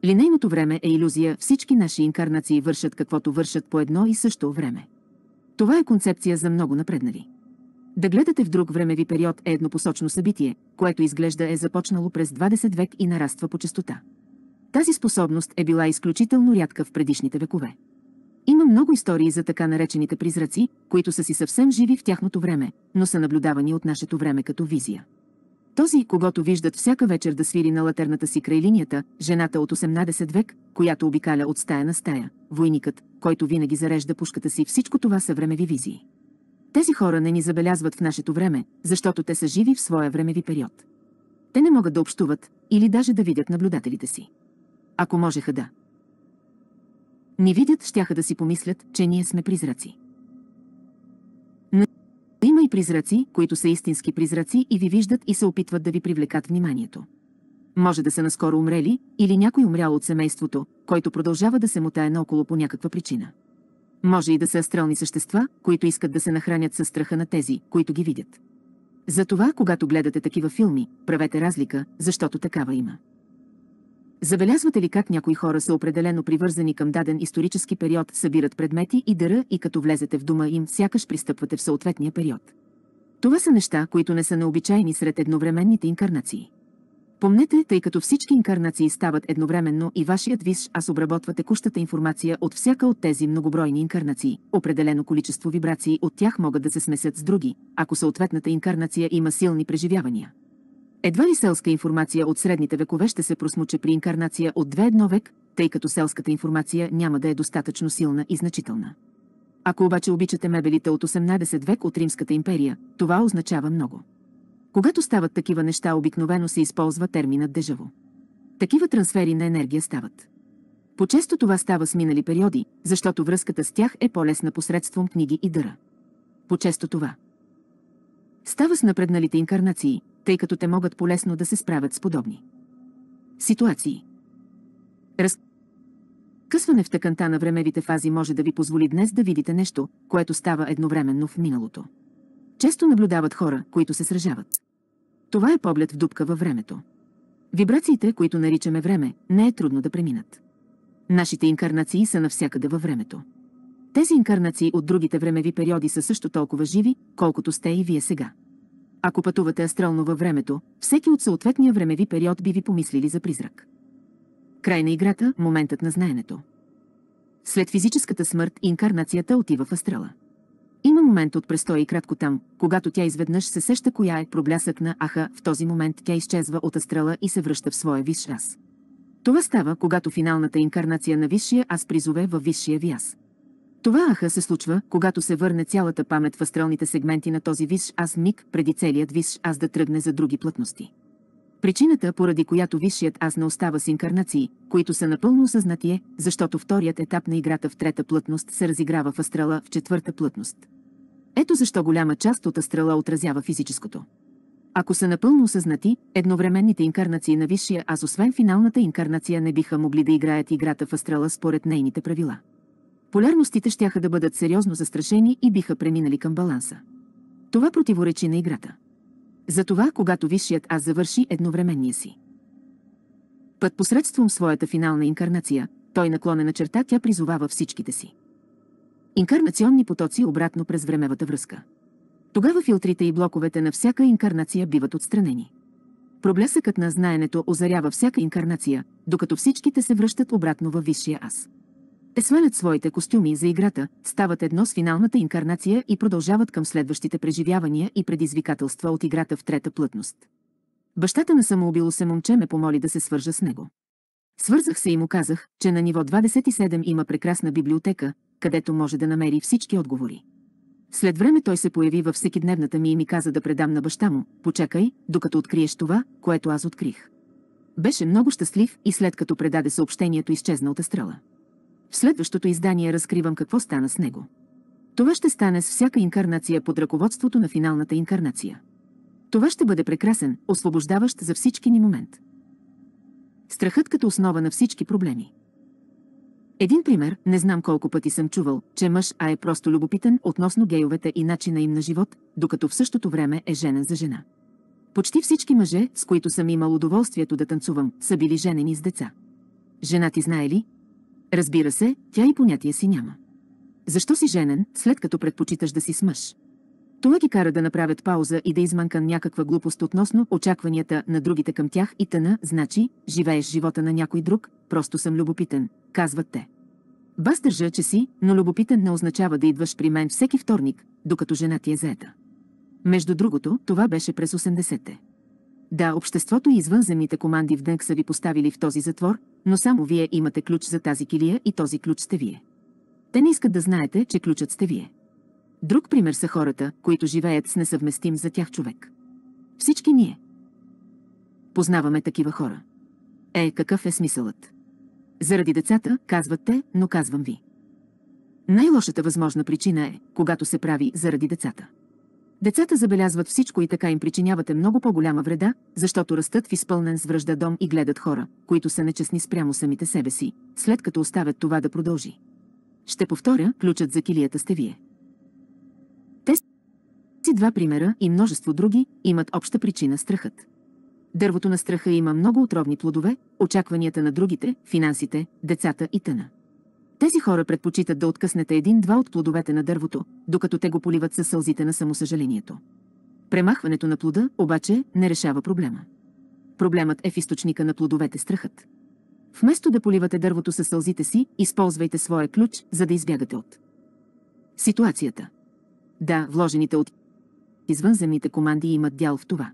Линейното време е иллюзия, всички наши инкарнации вършат каквото вършат по едно и също време. Това е концепция за много напреднали. Да гледате в друг времеви период е еднопосочно събитие, което изглежда е започнало през 20 век и нараства по частота. Тази способност е била изключително рядка в предишните векове. Има много истории за така наречените призраци, които са си съвсем живи в тяхното време, но са наблюдавани от нашето време като визия. Този, когато виждат всяка вечер да свири на латерната си край линията, жената от 18 век, която обикаля от стая на стая, войникът, който винаги зарежда пушката си, всичко това са времеви визии. Тези хора не ни забелязват в нашето време, защото те са живи в своя времеви период. Те не могат да общуват или даже да видят наблюдателите си. Ако можеха да, ни видят, щяха да си помислят, че ние сме призраци. Но има и призраци, които са истински призраци и ви виждат и се опитват да ви привлекат вниманието. Може да са наскоро умрели или някой умрял от семейството, който продължава да се мутае наоколо по някаква причина. Може и да са астрални същества, които искат да се нахранят със страха на тези, които ги видят. Затова, когато гледате такива филми, правете разлика, защото такава има. Забелязвате ли как някои хора са определено привързани към даден исторически период, събират предмети и дъра и като влезете в дома им, сякаш пристъпвате в съответния период? Това са неща, които не са необичайни сред едновременните инкарнации. Помнете, тъй като всички инкарнации стават едновременно и вашият виш аз обработва текущата информация от всяка от тези многобройни инкарнации. Определено количество вибрации от тях могат да се смесят с други, ако съответната инкарнация има силни преживявания. Едва ли селска информация от средните векове ще се просмуче при инкарнация от 2-1 век, тъй като селската информация няма да е достатъчно силна и значителна. Ако обаче обичате мебелите от 18 век от Римската империя, това означава много. Когато стават такива неща, обикновено се използва терминът дежаво. Такива трансфери на енергия стават. По-често това става с минали периоди, защото връзката с тях е по-лесна посредством книги и дъра. По-често това става с напредналите инкарнации, тъй като те могат полесно да се справят с подобни ситуации. Късване в тъканта на времевите фази може да ви позволи днес да видите нещо, което става едновременно в миналото. Често наблюдават хора, които се сражават. Това е поглед в дупка във времето. Вибрациите, които наричаме време, не е трудно да преминат. Нашите инкарнации са навсякъде във времето. Тези инкарнации от другите времеви периоди са също толкова живи, колкото сте и вие сега. Ако пътувате астрално във времето, всеки от съответния времеви период би ви помислили за призрак. Край на играта – моментът на знаенето. След физическата смърт инкарнацията отива в астрала. Има момент от престой и кратко там, когато тя изведнъж се сеща коя е проблясък на аха, в този момент тя изчезва от астрала и се връща в своя висш аз. Това става, когато финалната инкарнация на висшия аз призове във висшия ви аз. Това аха се случва, когато се върне цялата памет в астралните сегменти на този висш аз миг преди целият висш аз да тръгне за други плътности. Причината, поради която висшият аз не остава с инкарнации, които са напълно осъзнати е, защото вторият етап на играта в трета плътност се разиграва в астрала в четвърта плътност. Ето защо голяма част от астрала отразява физическото. Ако са напълно осъзнати, едновременните инкарнации на висшия аз освен финалната инкарнация не биха могли да играят играта в астрала според нейните правила полярностите щяха да бъдат сериозно застрашени и биха преминали към баланса. Това противоречи на играта. Затова, когато висшият аз завърши едновременния си път посредством своята финална инкарнация, той наклонена черта тя призовава всичките си. Инкарнационни потоци обратно през времевата връзка. Тогава филтрите и блоковете на всяка инкарнация биват отстранени. Проблесъкът на знаенето озарява всяка инкарнация, докато всичките се връщат обратно във висшия аз. Те сменят своите костюми за играта, стават едно с финалната инкарнация и продължават към следващите преживявания и предизвикателства от играта в трета плътност. Бащата на самоубило се момче ме помоли да се свържа с него. Свързах се и му казах, че на ниво 27 има прекрасна библиотека, където може да намери всички отговори. След време той се появи във всекидневната ми и ми каза да предам на баща му, почакай, докато откриеш това, което аз открих. Беше много щастлив и след като предаде съобщението изчезна от астрала. В следващото издание разкривам какво стана с него. Това ще стане с всяка инкарнация под ръководството на финалната инкарнация. Това ще бъде прекрасен, освобождаващ за всички ни момент. Страхът като основа на всички проблеми. Един пример, не знам колко пъти съм чувал, че мъж А е просто любопитен относно гейовете и начина им на живот, докато в същото време е женен за жена. Почти всички мъже, с които съм имал удоволствието да танцувам, са били женени с деца. Жена ти знае ли, Разбира се, тя и понятие си няма. Защо си женен, след като предпочиташ да си с мъж? Това ги кара да направят пауза и да измънка някаква глупост относно очакванията на другите към тях и тъна, значи, живееш живота на някой друг, просто съм любопитен, казват те. Бас държа, че си, но любопитен не означава да идваш при мен всеки вторник, докато жена ти е заета. Между другото, това беше през 80-те. Да, обществото и извънземните команди в дънк са ви поставили в този затвор, но само вие имате ключ за тази килия и този ключ сте вие. Те не искат да знаете, че ключът сте вие. Друг пример са хората, които живеят с несъвместим за тях човек. Всички ние. Познаваме такива хора. Е, какъв е смисълът? Заради децата, казват те, но казвам ви. Най-лошата възможна причина е, когато се прави заради децата. Децата забелязват всичко и така им причинявате много по-голяма вреда, защото растат в изпълнен с връжда дом и гледат хора, които са нечестни спрямо самите себе си, след като оставят това да продължи. Ще повторя, ключът за килията сте вие. Тези два примера и множество други имат обща причина страхът. Дървото на страха има много отровни плодове, очакванията на другите, финансите, децата и тъна. Тези хора предпочитат да откъснете един-два от плодовете на дървото, докато те го поливат със сълзите на самосъжалението. Премахването на плода, обаче, не решава проблема. Проблемът е в източника на плодовете страхът. Вместо да поливате дървото със сълзите си, използвайте своя ключ, за да избягате от ситуацията. Да, вложените от извънземните команди имат дял в това.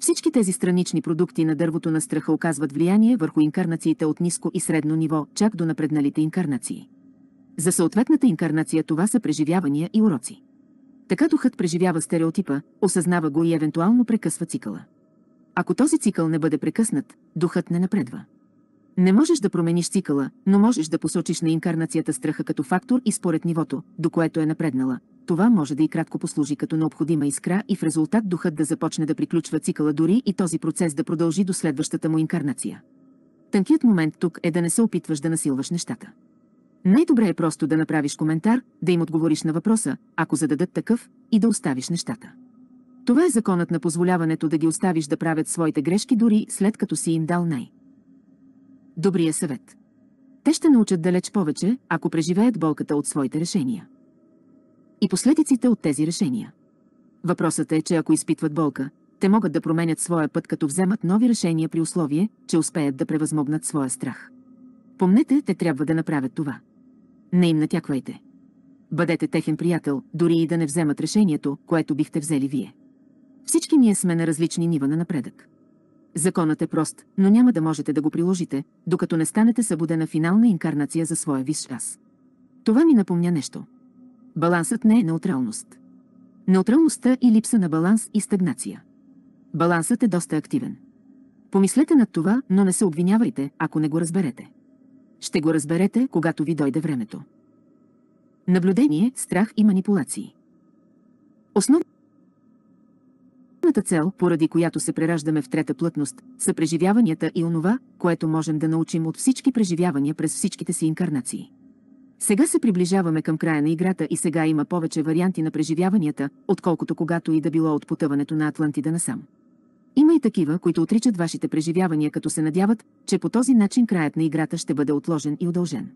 Всички тези странични продукти на дървото на страха оказват влияние върху инкарнациите от ниско и средно ниво, чак до напредналите инкарнации. За съответната инкарнация това са преживявания и уроци. Така духът преживява стереотипа, осъзнава го и евентуално прекъсва цикъла. Ако този цикъл не бъде прекъснат, духът не напредва. Не можеш да промениш цикъла, но можеш да посочиш на инкарнацията страха като фактор и според нивото, до което е напреднала, това може да и кратко послужи като необходима искра и в резултат духът да започне да приключва цикъла дори и този процес да продължи до следващата му инкарнация. Тънкият момент тук е да не се опитваш да насилваш нещата. Най-добре е просто да направиш коментар, да им отговориш на въпроса, ако зададат такъв, и да оставиш нещата. Това е законът на позволяването да ги оставиш да правят своите грешки дори след като си им дал най. Добрия съвет. Те ще научат далеч повече, ако преживеят болката от своите решения и последиците от тези решения. Въпросът е, че ако изпитват болка, те могат да променят своя път, като вземат нови решения при условие, че успеят да превъзмогнат своя страх. Помнете, те трябва да направят това. Не им натяквайте. Бъдете техен приятел, дори и да не вземат решението, което бихте взели вие. Всички ние сме на различни нива на напредък. Законът е прост, но няма да можете да го приложите, докато не станете събудена финална инкарнация за своя висш аз. Това ми напомня нещо. Балансът не е неутралност. Неутралността и липса на баланс и стагнация. Балансът е доста активен. Помислете над това, но не се обвинявайте, ако не го разберете. Ще го разберете, когато ви дойде времето. Наблюдение, страх и манипулации. Основната цел, поради която се прераждаме в трета плътност, са преживяванията и онова, което можем да научим от всички преживявания през всичките си инкарнации. Сега се приближаваме към края на играта и сега има повече варианти на преживяванията, отколкото когато и да било от потъването на Атлантида насам. Има и такива, които отричат вашите преживявания, като се надяват, че по този начин краят на играта ще бъде отложен и удължен.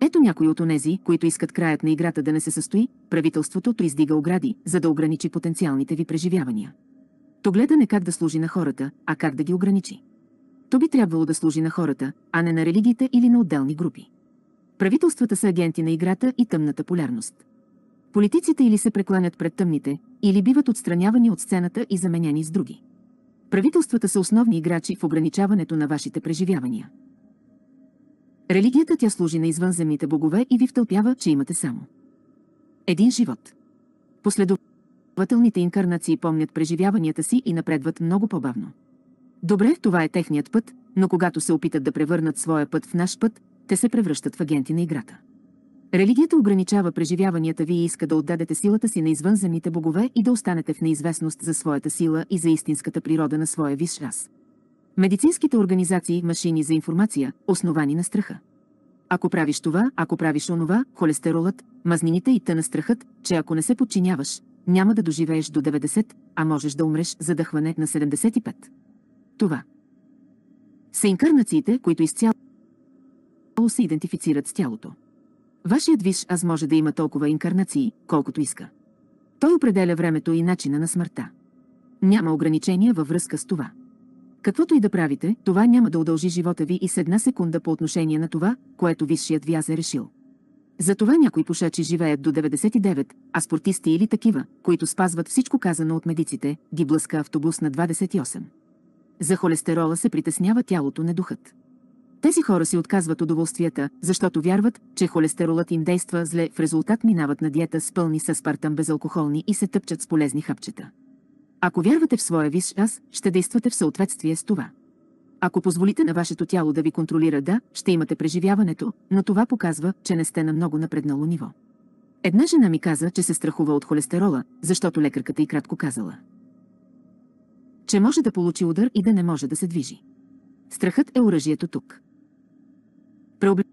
Ето някои от онези, които искат краят на играта да не се състои, правителството то издига огради, за да ограничи потенциалните ви преживявания. То гледа не как да служи на хората, а как да ги ограничи. То би трябвало да служи на хората, а не на религиите или на отделни групи. Правителствата са агенти на играта и тъмната полярност. Политиците или се прекланят пред тъмните, или биват отстранявани от сцената и заменени с други. Правителствата са основни играчи в ограничаването на вашите преживявания. Религията тя служи на извънземните богове и ви втълпява, че имате само един живот. Последователните инкарнации помнят преживяванията си и напредват много по-бавно. Добре, това е техният път, но когато се опитат да превърнат своя път в наш път, те се превръщат в агенти на играта. Религията ограничава преживяванията ви и иска да отдадете силата си на извънземните богове и да останете в неизвестност за своята сила и за истинската природа на своя висш раз. Медицинските организации – машини за информация, основани на страха. Ако правиш това, ако правиш онова, холестеролът, мазнините и тъна страхът, че ако не се подчиняваш, няма да доживееш до 90, а можеш да умреш задъхване на 75. Това са инкарнациите, които изцяло Ол се идентифицират с тялото. Вашият виш аз може да има толкова инкарнации, колкото иска. Той определя времето и начина на смъртта. Няма ограничения във връзка с това. Каквото и да правите, това няма да удължи живота ви и с една секунда по отношение на това, което висшият аз е решил. Затова някои пушачи живеят до 99, а спортисти или такива, които спазват всичко казано от медиците, ги блъска автобус на 28. За холестерола се притеснява тялото, не духът. Тези хора си отказват удоволствията, защото вярват, че холестеролът им действа зле, в резултат минават на диета с пълни с партам безалкохолни и се тъпчат с полезни хъпчета. Ако вярвате в своя висш аз, ще действате в съответствие с това. Ако позволите на вашето тяло да ви контролира да, ще имате преживяването, но това показва, че не сте на много напреднало ниво. Една жена ми каза, че се страхува от холестерола, защото лекарката й кратко казала. Че може да получи удар и да не може да се движи. Страхът е оръжието тук. Преоблечен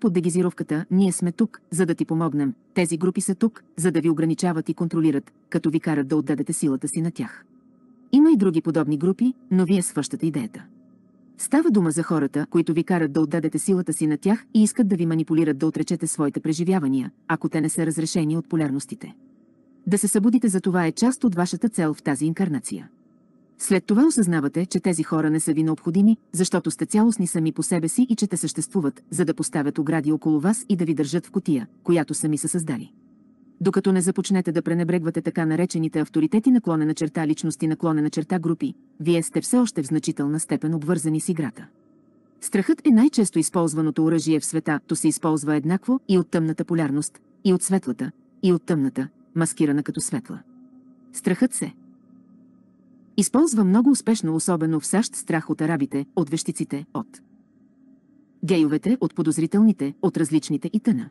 под дегизировката, ние сме тук, за да ти помогнем. Тези групи са тук, за да ви ограничават и контролират, като ви карат да отдадете силата си на тях. Има и други подобни групи, но вие свъщате идеята. Става дума за хората, които ви карат да отдадете силата си на тях и искат да ви манипулират да отречете своите преживявания, ако те не са разрешени от полярностите. Да се събудите за това е част от вашата цел в тази инкарнация. След това осъзнавате, че тези хора не са ви необходими, защото сте цялостни сами по себе си и че те съществуват, за да поставят огради около вас и да ви държат в котия, която сами са създали. Докато не започнете да пренебрегвате така наречените авторитети на черта личности на черта групи, вие сте все още в значителна степен обвързани с играта. Страхът е най-често използваното оръжие в света, то се използва еднакво и от тъмната полярност, и от светлата, и от тъмната, маскирана като светла. Страхът се Използва много успешно, особено в САЩ, страх от арабите, от вещиците, от гейовете, от подозрителните, от различните и тъна.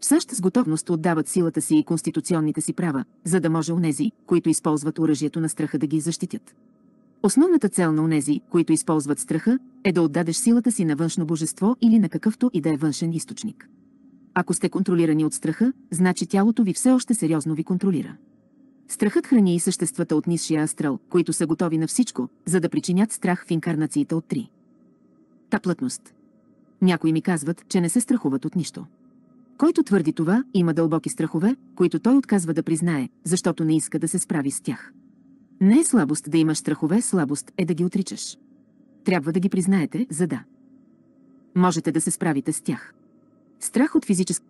В САЩ с готовност отдават силата си и конституционните си права, за да може унези, които използват оръжието на страха да ги защитят. Основната цел на унези, които използват страха, е да отдадеш силата си на външно божество или на какъвто и да е външен източник. Ако сте контролирани от страха, значи тялото ви все още сериозно ви контролира. Страхът храни и съществата от нисшия астрал, които са готови на всичко, за да причинят страх в инкарнациите от три. Та плътност. Някои ми казват, че не се страхуват от нищо. Който твърди това, има дълбоки страхове, които той отказва да признае, защото не иска да се справи с тях. Не е слабост да имаш страхове, слабост е да ги отричаш. Трябва да ги признаете, за да. Можете да се справите с тях. Страх от физическа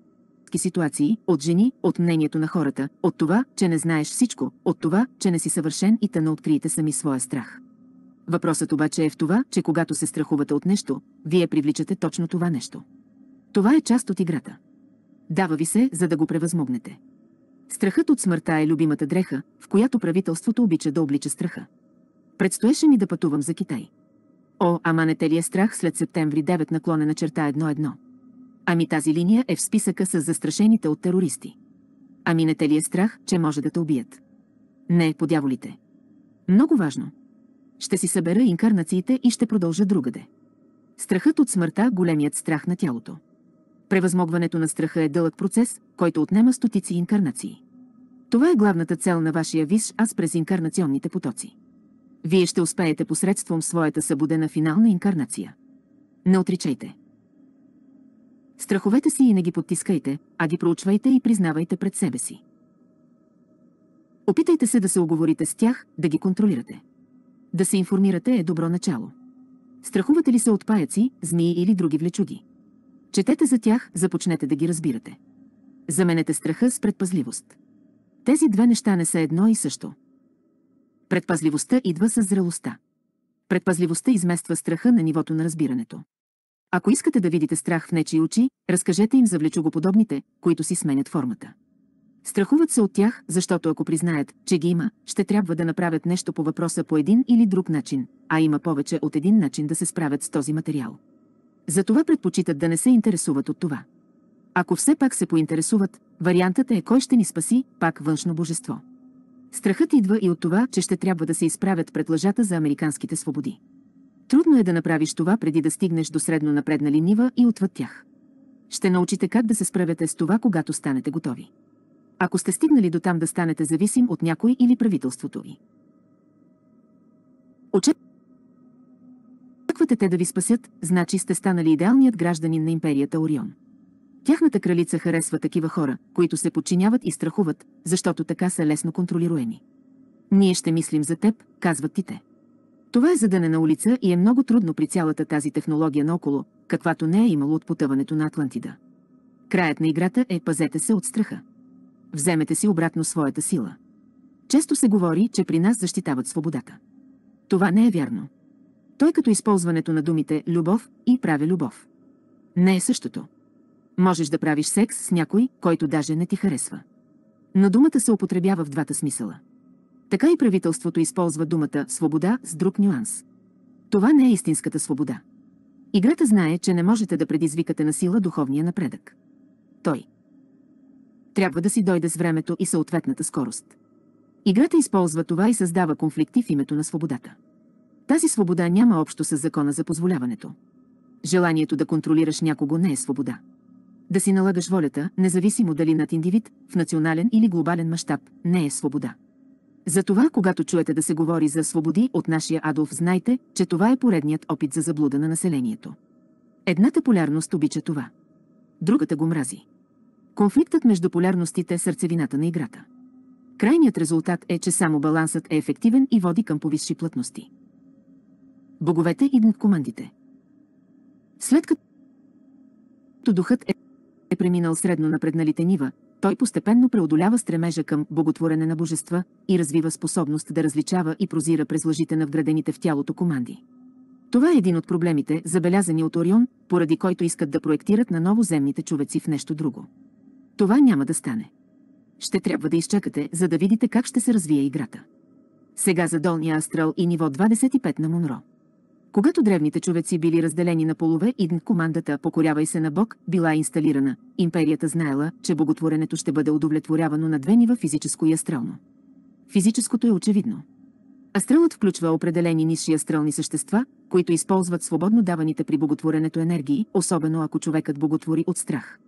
жестки ситуации, от жени, от мнението на хората, от това, че не знаеш всичко, от това, че не си съвършен и тъна откриете сами своя страх. Въпросът обаче е в това, че когато се страхувате от нещо, вие привличате точно това нещо. Това е част от играта. Дава ви се, за да го превъзмогнете. Страхът от смъртта е любимата дреха, в която правителството обича да облича страха. Предстоеше ми да пътувам за Китай. О, ама не те ли е страх след септември 9 наклонена черта 1-1? Ами тази линия е в списъка с застрашените от терористи. Ами не те ли е страх, че може да те убият? Не, подяволите. Много важно. Ще си събера инкарнациите и ще продължа другаде. Страхът от смъртта – големият страх на тялото. Превъзмогването на страха е дълъг процес, който отнема стотици инкарнации. Това е главната цел на вашия виш аз през инкарнационните потоци. Вие ще успеете посредством своята събудена финална инкарнация. Не отричайте. Страховете си и не ги потискайте, а ги проучвайте и признавайте пред себе си. Опитайте се да се оговорите с тях, да ги контролирате. Да се информирате е добро начало. Страхувате ли се от паяци, змии или други влечуги? Четете за тях, започнете да ги разбирате. Заменете страха с предпазливост. Тези две неща не са едно и също. Предпазливостта идва с зрелостта. Предпазливостта измества страха на нивото на разбирането. Ако искате да видите страх в нечи очи, разкажете им за влечогоподобните, които си сменят формата. Страхуват се от тях, защото ако признаят, че ги има, ще трябва да направят нещо по въпроса по един или друг начин, а има повече от един начин да се справят с този материал. Затова предпочитат да не се интересуват от това. Ако все пак се поинтересуват, вариантът е кой ще ни спаси, пак външно божество. Страхът идва и от това, че ще трябва да се изправят пред лъжата за американските свободи. Трудно е да направиш това преди да стигнеш до средно напреднали нива и отвъд тях. Ще научите как да се справяте с това, когато станете готови. Ако сте стигнали до там да станете зависим от някой или правителството ви. Очаквате те да ви спасят, значи сте станали идеалният гражданин на империята Орион. Тяхната кралица харесва такива хора, които се подчиняват и страхуват, защото така са лесно контролируеми. Ние ще мислим за теб, казват ти те. Това е на улица и е много трудно при цялата тази технология наоколо, каквато не е имало от потъването на Атлантида. Краят на играта е пазете се от страха. Вземете си обратно своята сила. Често се говори, че при нас защитават свободата. Това не е вярно. Той като използването на думите «любов» и прави любов». Не е същото. Можеш да правиш секс с някой, който даже не ти харесва. Но думата се употребява в двата смисъла така и правителството използва думата «свобода» с друг нюанс. Това не е истинската свобода. Играта знае, че не можете да предизвикате на сила духовния напредък. Той. Трябва да си дойде с времето и съответната скорост. Играта използва това и създава конфликти в името на свободата. Тази свобода няма общо с закона за позволяването. Желанието да контролираш някого не е свобода. Да си налагаш волята, независимо дали над индивид, в национален или глобален мащаб, не е свобода. Затова, когато чуете да се говори за свободи от нашия Адолф, знайте, че това е поредният опит за заблуда на населението. Едната полярност обича това. Другата го мрази. Конфликтът между полярностите е сърцевината на играта. Крайният резултат е, че само балансът е ефективен и води към повисши плътности. Боговете и командите. След като духът е преминал средно напредналите нива, той постепенно преодолява стремежа към боготворене на божества и развива способност да различава и прозира през лъжите на вградените в тялото команди. Това е един от проблемите, забелязани от Орион, поради който искат да проектират на ново земните човеци в нещо друго. Това няма да стане. Ще трябва да изчакате, за да видите как ще се развие играта. Сега за долния астрал и ниво 25 на Монро. Когато древните човеци били разделени на полове и командата «Покорявай се на Бог» била инсталирана, империята знаела, че боготворенето ще бъде удовлетворявано на две нива физическо и астрално. Физическото е очевидно. Астралът включва определени низши астрални същества, които използват свободно даваните при боготворенето енергии, особено ако човекът боготвори от страх.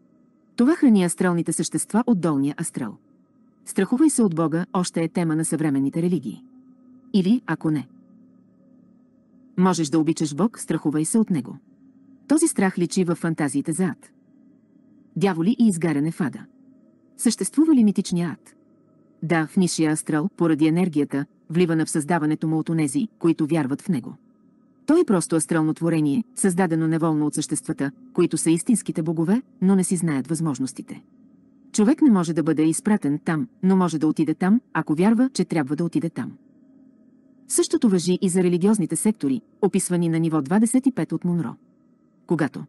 Това храни астралните същества от долния астрал. Страхувай се от Бога още е тема на съвременните религии. Или, ако не, Можеш да обичаш Бог, страхувай се от Него. Този страх личи в фантазиите за ад. Дяволи и изгаряне в ада. Съществува ли митичния ад? Да, в нишия астрал, поради енергията, вливана в създаването му от онези, които вярват в него. Той е просто астрално творение, създадено неволно от съществата, които са истинските богове, но не си знаят възможностите. Човек не може да бъде изпратен там, но може да отиде там, ако вярва, че трябва да отиде там. Същото въжи и за религиозните сектори, описвани на ниво 25 от Монро. Когато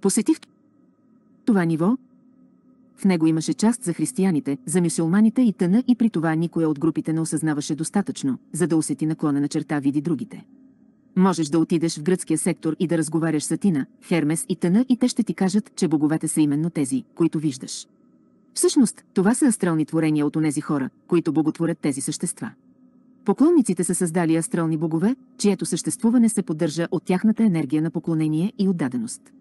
посетих това ниво, в него имаше част за християните, за мюсюлманите и тъна и при това никоя от групите не осъзнаваше достатъчно, за да усети наклона на черта види другите. Можеш да отидеш в гръцкия сектор и да разговаряш с Атина, Хермес и тъна и те ще ти кажат, че боговете са именно тези, които виждаш. Всъщност, това са астрални творения от онези хора, които боготворят тези същества. Поклонниците са създали астрални богове, чието съществуване се поддържа от тяхната енергия на поклонение и отдаденост.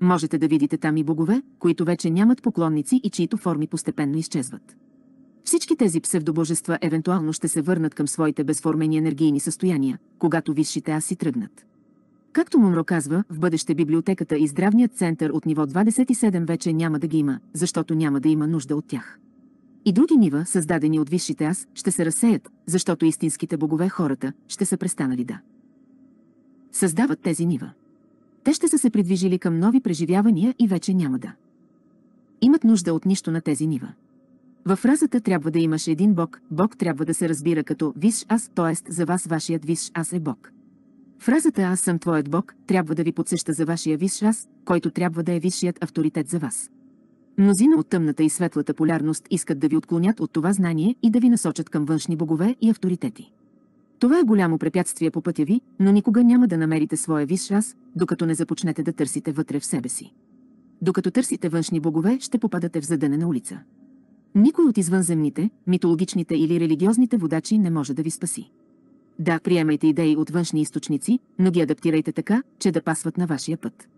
Можете да видите там и богове, които вече нямат поклонници и чието форми постепенно изчезват. Всички тези псевдобожества евентуално ще се върнат към своите безформени енергийни състояния, когато висшите аси тръгнат. Както Мунро казва, в бъдеще библиотеката и здравният център от ниво 27 вече няма да ги има, защото няма да има нужда от тях и други нива, създадени от висшите аз, ще се разсеят, защото истинските богове хората ще са престанали да създават тези нива. Те ще са се придвижили към нови преживявания и вече няма да имат нужда от нищо на тези нива. Във фразата трябва да имаш един Бог, Бог трябва да се разбира като висш аз, т.е. за вас вашият висш аз е Бог. Фразата аз съм твоят Бог трябва да ви подсеща за вашия висш аз, който трябва да е висшият авторитет за вас. Мнозина от тъмната и светлата полярност искат да ви отклонят от това знание и да ви насочат към външни богове и авторитети. Това е голямо препятствие по пътя ви, но никога няма да намерите своя висш аз, докато не започнете да търсите вътре в себе си. Докато търсите външни богове, ще попадате в задънена улица. Никой от извънземните, митологичните или религиозните водачи не може да ви спаси. Да, приемайте идеи от външни източници, но ги адаптирайте така, че да пасват на вашия път.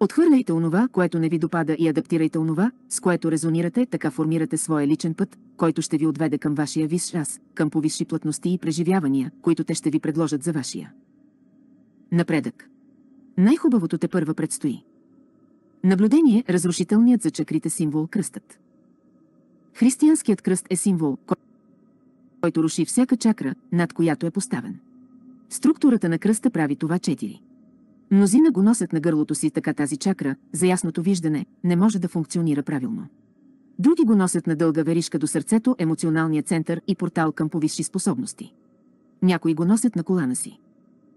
Отхвърляйте онова, което не ви допада и адаптирайте онова, с което резонирате, така формирате своя личен път, който ще ви отведе към вашия висш аз, към повисши плътности и преживявания, които те ще ви предложат за вашия. Напредък. Най-хубавото те първа предстои. Наблюдение – разрушителният за чакрите символ кръстът. Християнският кръст е символ, който руши всяка чакра, над която е поставен. Структурата на кръста прави това четири. Мнозина го носят на гърлото си, така тази чакра, за ясното виждане, не може да функционира правилно. Други го носят на дълга веришка до сърцето, емоционалния център и портал към повисши способности. Някои го носят на колана си.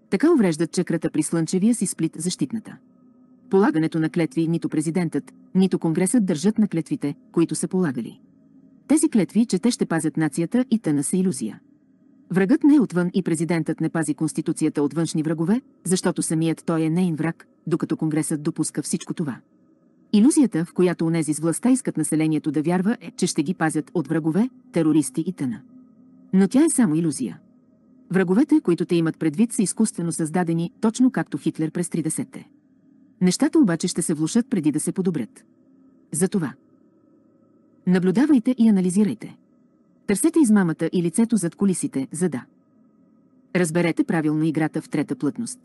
Така увреждат чакрата при слънчевия си сплит защитната. Полагането на клетви нито президентът, нито Конгресът държат на клетвите, които са полагали. Тези клетви, че те ще пазят нацията и тъна са иллюзия. Врагът не е отвън и президентът не пази Конституцията от външни врагове, защото самият той е неин враг, докато Конгресът допуска всичко това. Иллюзията, в която онези с властта искат населението да вярва, е, че ще ги пазят от врагове, терористи и тъна. Но тя е само иллюзия. Враговете, които те имат предвид, са изкуствено създадени, точно както Хитлер през 30-те. Нещата обаче ще се влушат преди да се подобрят. Затова. Наблюдавайте и анализирайте. Търсете измамата и лицето зад колисите, за да разберете правилно играта в трета плътност.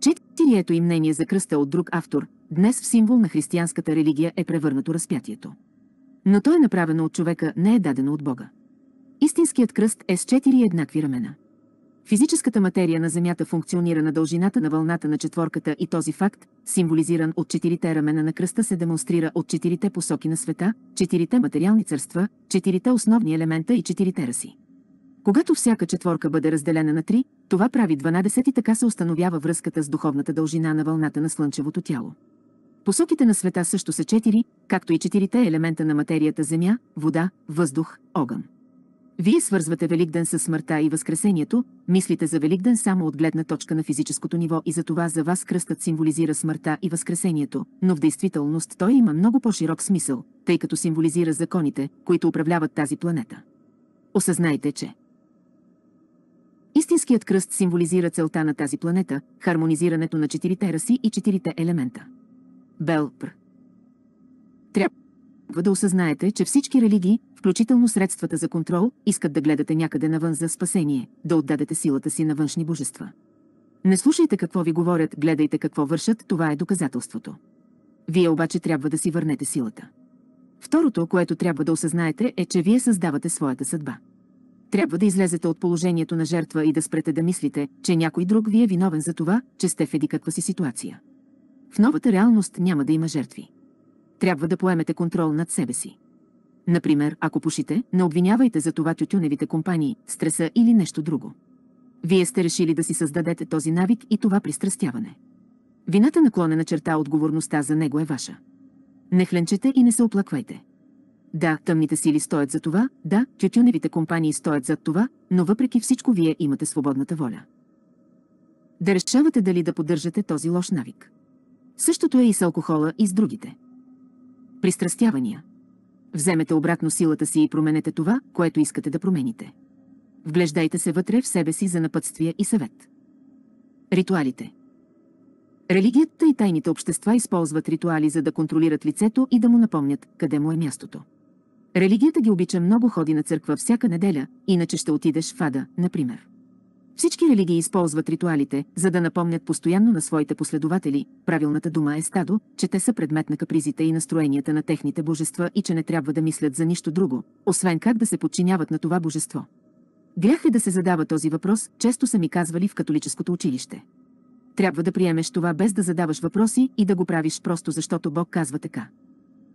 Четирието и мнение за кръста от друг автор, днес в символ на християнската религия е превърнато разпятието. Но то е направено от човека, не е дадено от Бога. Истинският кръст е с четири еднакви рамена. Физическата материя на Земята функционира на дължината на вълната на четворката и този факт, символизиран от четирите рамена на кръста, се демонстрира от четирите посоки на света, четирите материални църства, четирите основни елемента и четирите раси. Когато всяка четворка бъде разделена на три, това прави 12 и така се установява връзката с духовната дължина на вълната на Слънчевото тяло. Посоките на света също са четири, както и четирите елемента на материята Земя, вода, въздух, огън. Вие свързвате Великден с смъртта и Възкресението, мислите за Великден само от гледна точка на физическото ниво и затова за вас кръстът символизира смъртта и Възкресението, но в действителност той има много по-широк смисъл, тъй като символизира законите, които управляват тази планета. Осъзнайте, че Истинският кръст символизира целта на тази планета, хармонизирането на четирите раси и четирите елемента. Белпр. Трябва да осъзнаете, че всички религии, включително средствата за контрол, искат да гледате някъде навън за спасение, да отдадете силата си на външни божества. Не слушайте какво ви говорят, гледайте какво вършат, това е доказателството. Вие обаче трябва да си върнете силата. Второто, което трябва да осъзнаете, е, че вие създавате своята съдба. Трябва да излезете от положението на жертва и да спрете да мислите, че някой друг ви е виновен за това, че сте в каква си ситуация. В новата реалност няма да има жертви. Трябва да поемете контрол над себе си. Например, ако пушите, не обвинявайте за това тютюневите компании, стреса или нещо друго. Вие сте решили да си създадете този навик и това пристрастяване. Вината на черта отговорността за него е ваша. Не хленчете и не се оплаквайте. Да, тъмните сили стоят за това, да, тютюневите компании стоят за това, но въпреки всичко вие имате свободната воля. Да решавате дали да поддържате този лош навик. Същото е и с алкохола и с другите. Пристрастявания – вземете обратно силата си и променете това, което искате да промените. Вглеждайте се вътре в себе си за напътствия и съвет. Ритуалите Религията и тайните общества използват ритуали, за да контролират лицето и да му напомнят къде му е мястото. Религията ги обича много ходи на църква всяка неделя, иначе ще отидеш в ада, например. Всички религии използват ритуалите, за да напомнят постоянно на своите последователи, правилната дума е стадо, че те са предмет на капризите и настроенията на техните божества и че не трябва да мислят за нищо друго, освен как да се подчиняват на това божество. Грях е да се задава този въпрос, често са ми казвали в католическото училище. Трябва да приемеш това без да задаваш въпроси и да го правиш просто защото Бог казва така.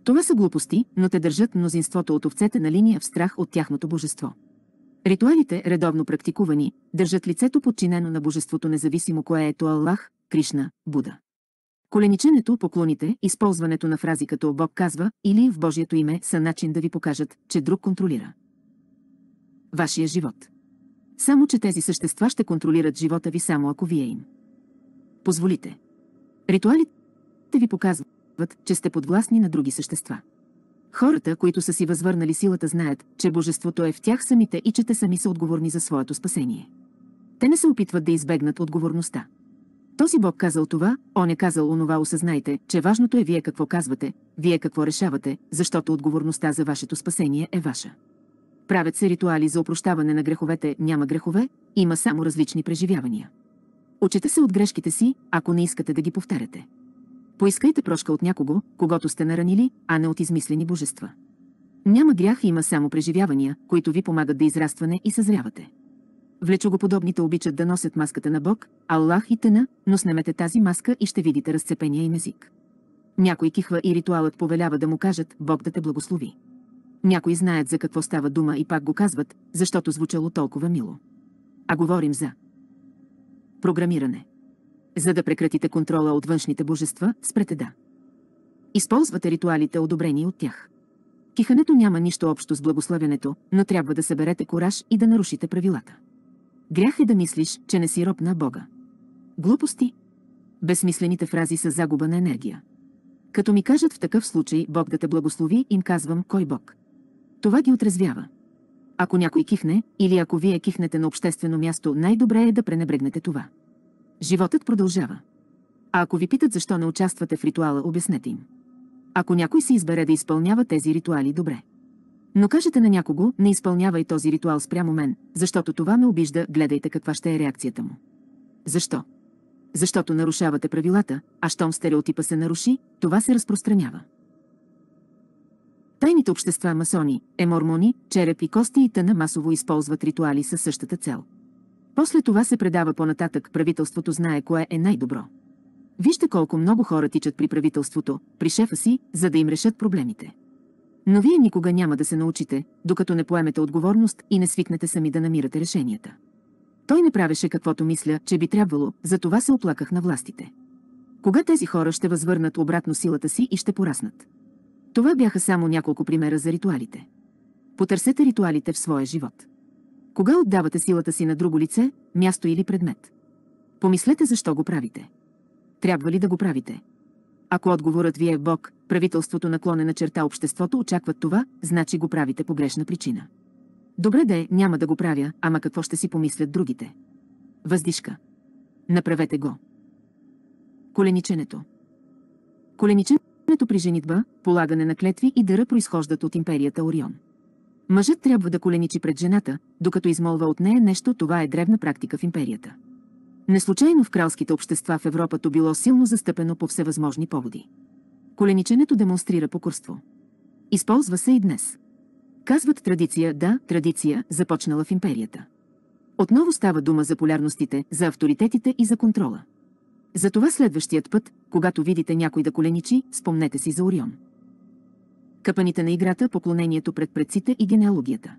Това са глупости, но те държат мнозинството от овцете на линия в страх от тяхното божество. Ритуалите, редовно практикувани, държат лицето подчинено на божеството независимо кое е то Аллах, Кришна, Буда. Колениченето, поклоните, използването на фрази като Бог казва или в Божието име са начин да ви покажат, че друг контролира. Вашия живот. Само, че тези същества ще контролират живота ви само ако вие им. Позволите. Ритуалите ви показват, че сте подвластни на други същества. Хората, които са си възвърнали силата, знаят, че Божеството е в тях самите и че те сами са отговорни за своето спасение. Те не се опитват да избегнат отговорността. Този Бог казал това, он е казал онова, осъзнайте, че важното е вие какво казвате, вие какво решавате, защото отговорността за вашето спасение е ваша. Правят се ритуали за опрощаване на греховете, няма грехове, има само различни преживявания. Учете се от грешките си, ако не искате да ги повтаряте. Поискайте прошка от някого, когато сте наранили, а не от измислени божества. Няма грях, има само преживявания, които ви помагат да израстване и съзрявате. Влечогоподобните обичат да носят маската на Бог, Аллах и тъна, но снемете тази маска и ще видите разцепения им език. Някой кихва и ритуалът повелява да му кажат «Бог да те благослови». Някои знаят за какво става дума и пак го казват, защото звучало толкова мило. А говорим за програмиране за да прекратите контрола от външните божества, спрете да. Използвате ритуалите, одобрени от тях. Кихането няма нищо общо с благославянето, но трябва да съберете кораж и да нарушите правилата. Грях е да мислиш, че не си роб на Бога. Глупости. Безсмислените фрази са загуба на енергия. Като ми кажат в такъв случай Бог да те благослови, им казвам кой Бог. Това ги отрезвява. Ако някой кихне, или ако вие кихнете на обществено място, най-добре е да пренебрегнете това. Животът продължава. А ако ви питат защо не участвате в ритуала, обяснете им. Ако някой се избере да изпълнява тези ритуали, добре. Но кажете на някого, не изпълнявай този ритуал спрямо мен, защото това ме обижда, гледайте каква ще е реакцията му. Защо? Защото нарушавате правилата, а щом стереотипа се наруши, това се разпространява. Тайните общества масони, емормони, череп и кости и тъна масово използват ритуали със същата цел. После това се предава по-нататък, правителството знае кое е най-добро. Вижте колко много хора тичат при правителството, при шефа си, за да им решат проблемите. Но вие никога няма да се научите, докато не поемете отговорност и не свикнете сами да намирате решенията. Той не правеше каквото мисля, че би трябвало, за това се оплаках на властите. Кога тези хора ще възвърнат обратно силата си и ще пораснат? Това бяха само няколко примера за ритуалите. Потърсете ритуалите в своя живот. Кога отдавате силата си на друго лице, място или предмет? Помислете защо го правите. Трябва ли да го правите? Ако отговорът ви е Бог, правителството на черта обществото очакват това, значи го правите по грешна причина. Добре да е, няма да го правя, ама какво ще си помислят другите? Въздишка. Направете го. Колениченето. Колениченето при женитба, полагане на клетви и дъра произхождат от империята Орион. Мъжът трябва да коленичи пред жената, докато измолва от нея нещо, това е древна практика в империята. Неслучайно в кралските общества в Европа то било силно застъпено по всевъзможни поводи. Колениченето демонстрира покорство. Използва се и днес. Казват традиция, да, традиция, започнала в империята. Отново става дума за полярностите, за авторитетите и за контрола. Затова следващият път, когато видите някой да коленичи, спомнете си за Орион. Капаните на играта, поклонението пред предците и генеалогията.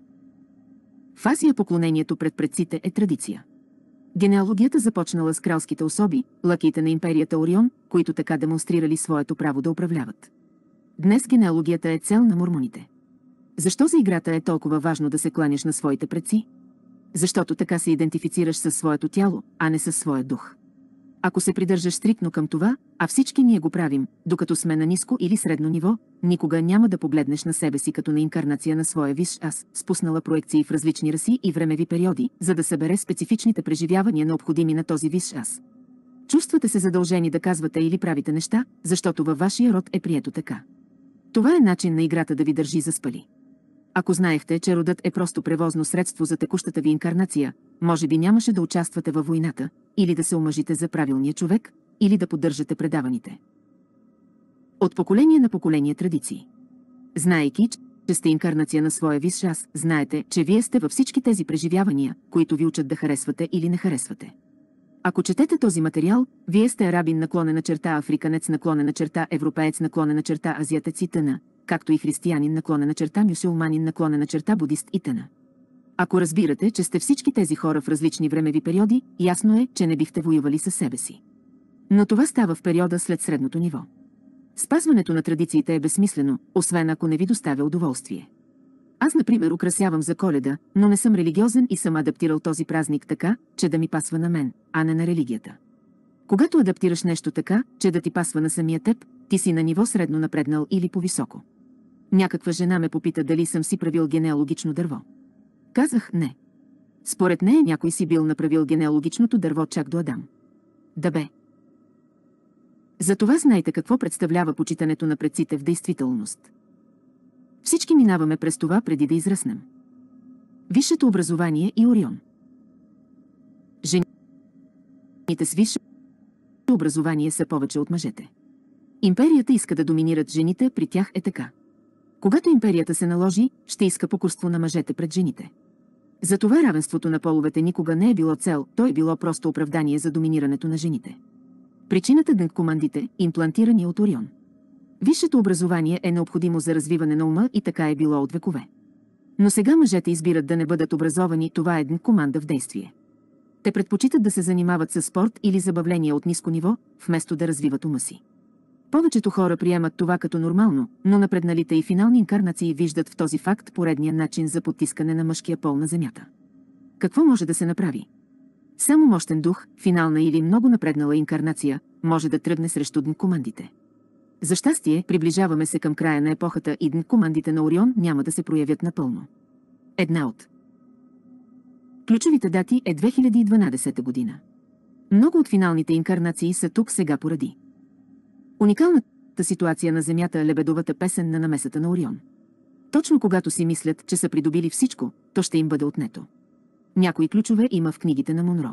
В Азия поклонението пред предците е традиция. Генеалогията започнала с кралските особи, лакиите на империята Орион, които така демонстрирали своето право да управляват. Днес генеалогията е цел на мормоните. Защо за играта е толкова важно да се кланяш на своите предци? Защото така се идентифицираш със своето тяло, а не със своя дух ако се придържаш стрикно към това, а всички ние го правим, докато сме на ниско или средно ниво, никога няма да погледнеш на себе си като на инкарнация на своя висш аз, спуснала проекции в различни раси и времеви периоди, за да събере специфичните преживявания необходими на този висш аз. Чувствате се задължени да казвате или правите неща, защото във вашия род е прието така. Това е начин на играта да ви държи заспали. Ако знаехте, че родът е просто превозно средство за текущата ви инкарнация, може би нямаше да участвате във войната, или да се омъжите за правилния човек, или да поддържате предаваните. От поколение на поколение традиции. Знаеки, че сте инкарнация на своя висш аз, знаете, че вие сте във всички тези преживявания, които ви учат да харесвате или не харесвате. Ако четете този материал, вие сте арабин наклонена черта, африканец наклонена черта, европеец наклонена черта, азиатец и тъна, както и християнин наклонена черта, мюсюлманин наклонена черта, будист и тъна. Ако разбирате, че сте всички тези хора в различни времеви периоди, ясно е, че не бихте воювали със себе си. Но това става в периода след средното ниво. Спазването на традициите е безсмислено, освен ако не ви доставя удоволствие. Аз, например, украсявам за коледа, но не съм религиозен и съм адаптирал този празник така, че да ми пасва на мен, а не на религията. Когато адаптираш нещо така, че да ти пасва на самия теб, ти си на ниво средно напреднал или по-високо. Някаква жена ме попита дали съм си правил генеалогично дърво. Казах не. Според нея някой си бил направил генеалогичното дърво чак до Адам. Да бе. Затова знайте какво представлява почитането на предците в действителност. Всички минаваме през това преди да израснем. Висшето образование и Орион. Жените с висше образование са повече от мъжете. Империята иска да доминират жените, при тях е така. Когато империята се наложи, ще иска покорство на мъжете пред жените. Затова равенството на половете никога не е било цел, то е било просто оправдание за доминирането на жените. Причината на командите, имплантирани от Орион. Висшето образование е необходимо за развиване на ума и така е било от векове. Но сега мъжете избират да не бъдат образовани, това е ден команда в действие. Те предпочитат да се занимават с спорт или забавления от ниско ниво, вместо да развиват ума си. Повечето хора приемат това като нормално, но напредналите и финални инкарнации виждат в този факт поредния начин за потискане на мъжкия пол на Земята. Какво може да се направи? Само мощен дух, финална или много напреднала инкарнация, може да тръгне срещу дн командите. За щастие, приближаваме се към края на епохата и дн командите на Орион няма да се проявят напълно. Една от ключовите дати е 2012 година. Много от финалните инкарнации са тук сега поради Уникалната ситуация на Земята е лебедовата песен на намесата на Орион. Точно когато си мислят, че са придобили всичко, то ще им бъде отнето. Някои ключове има в книгите на Монро.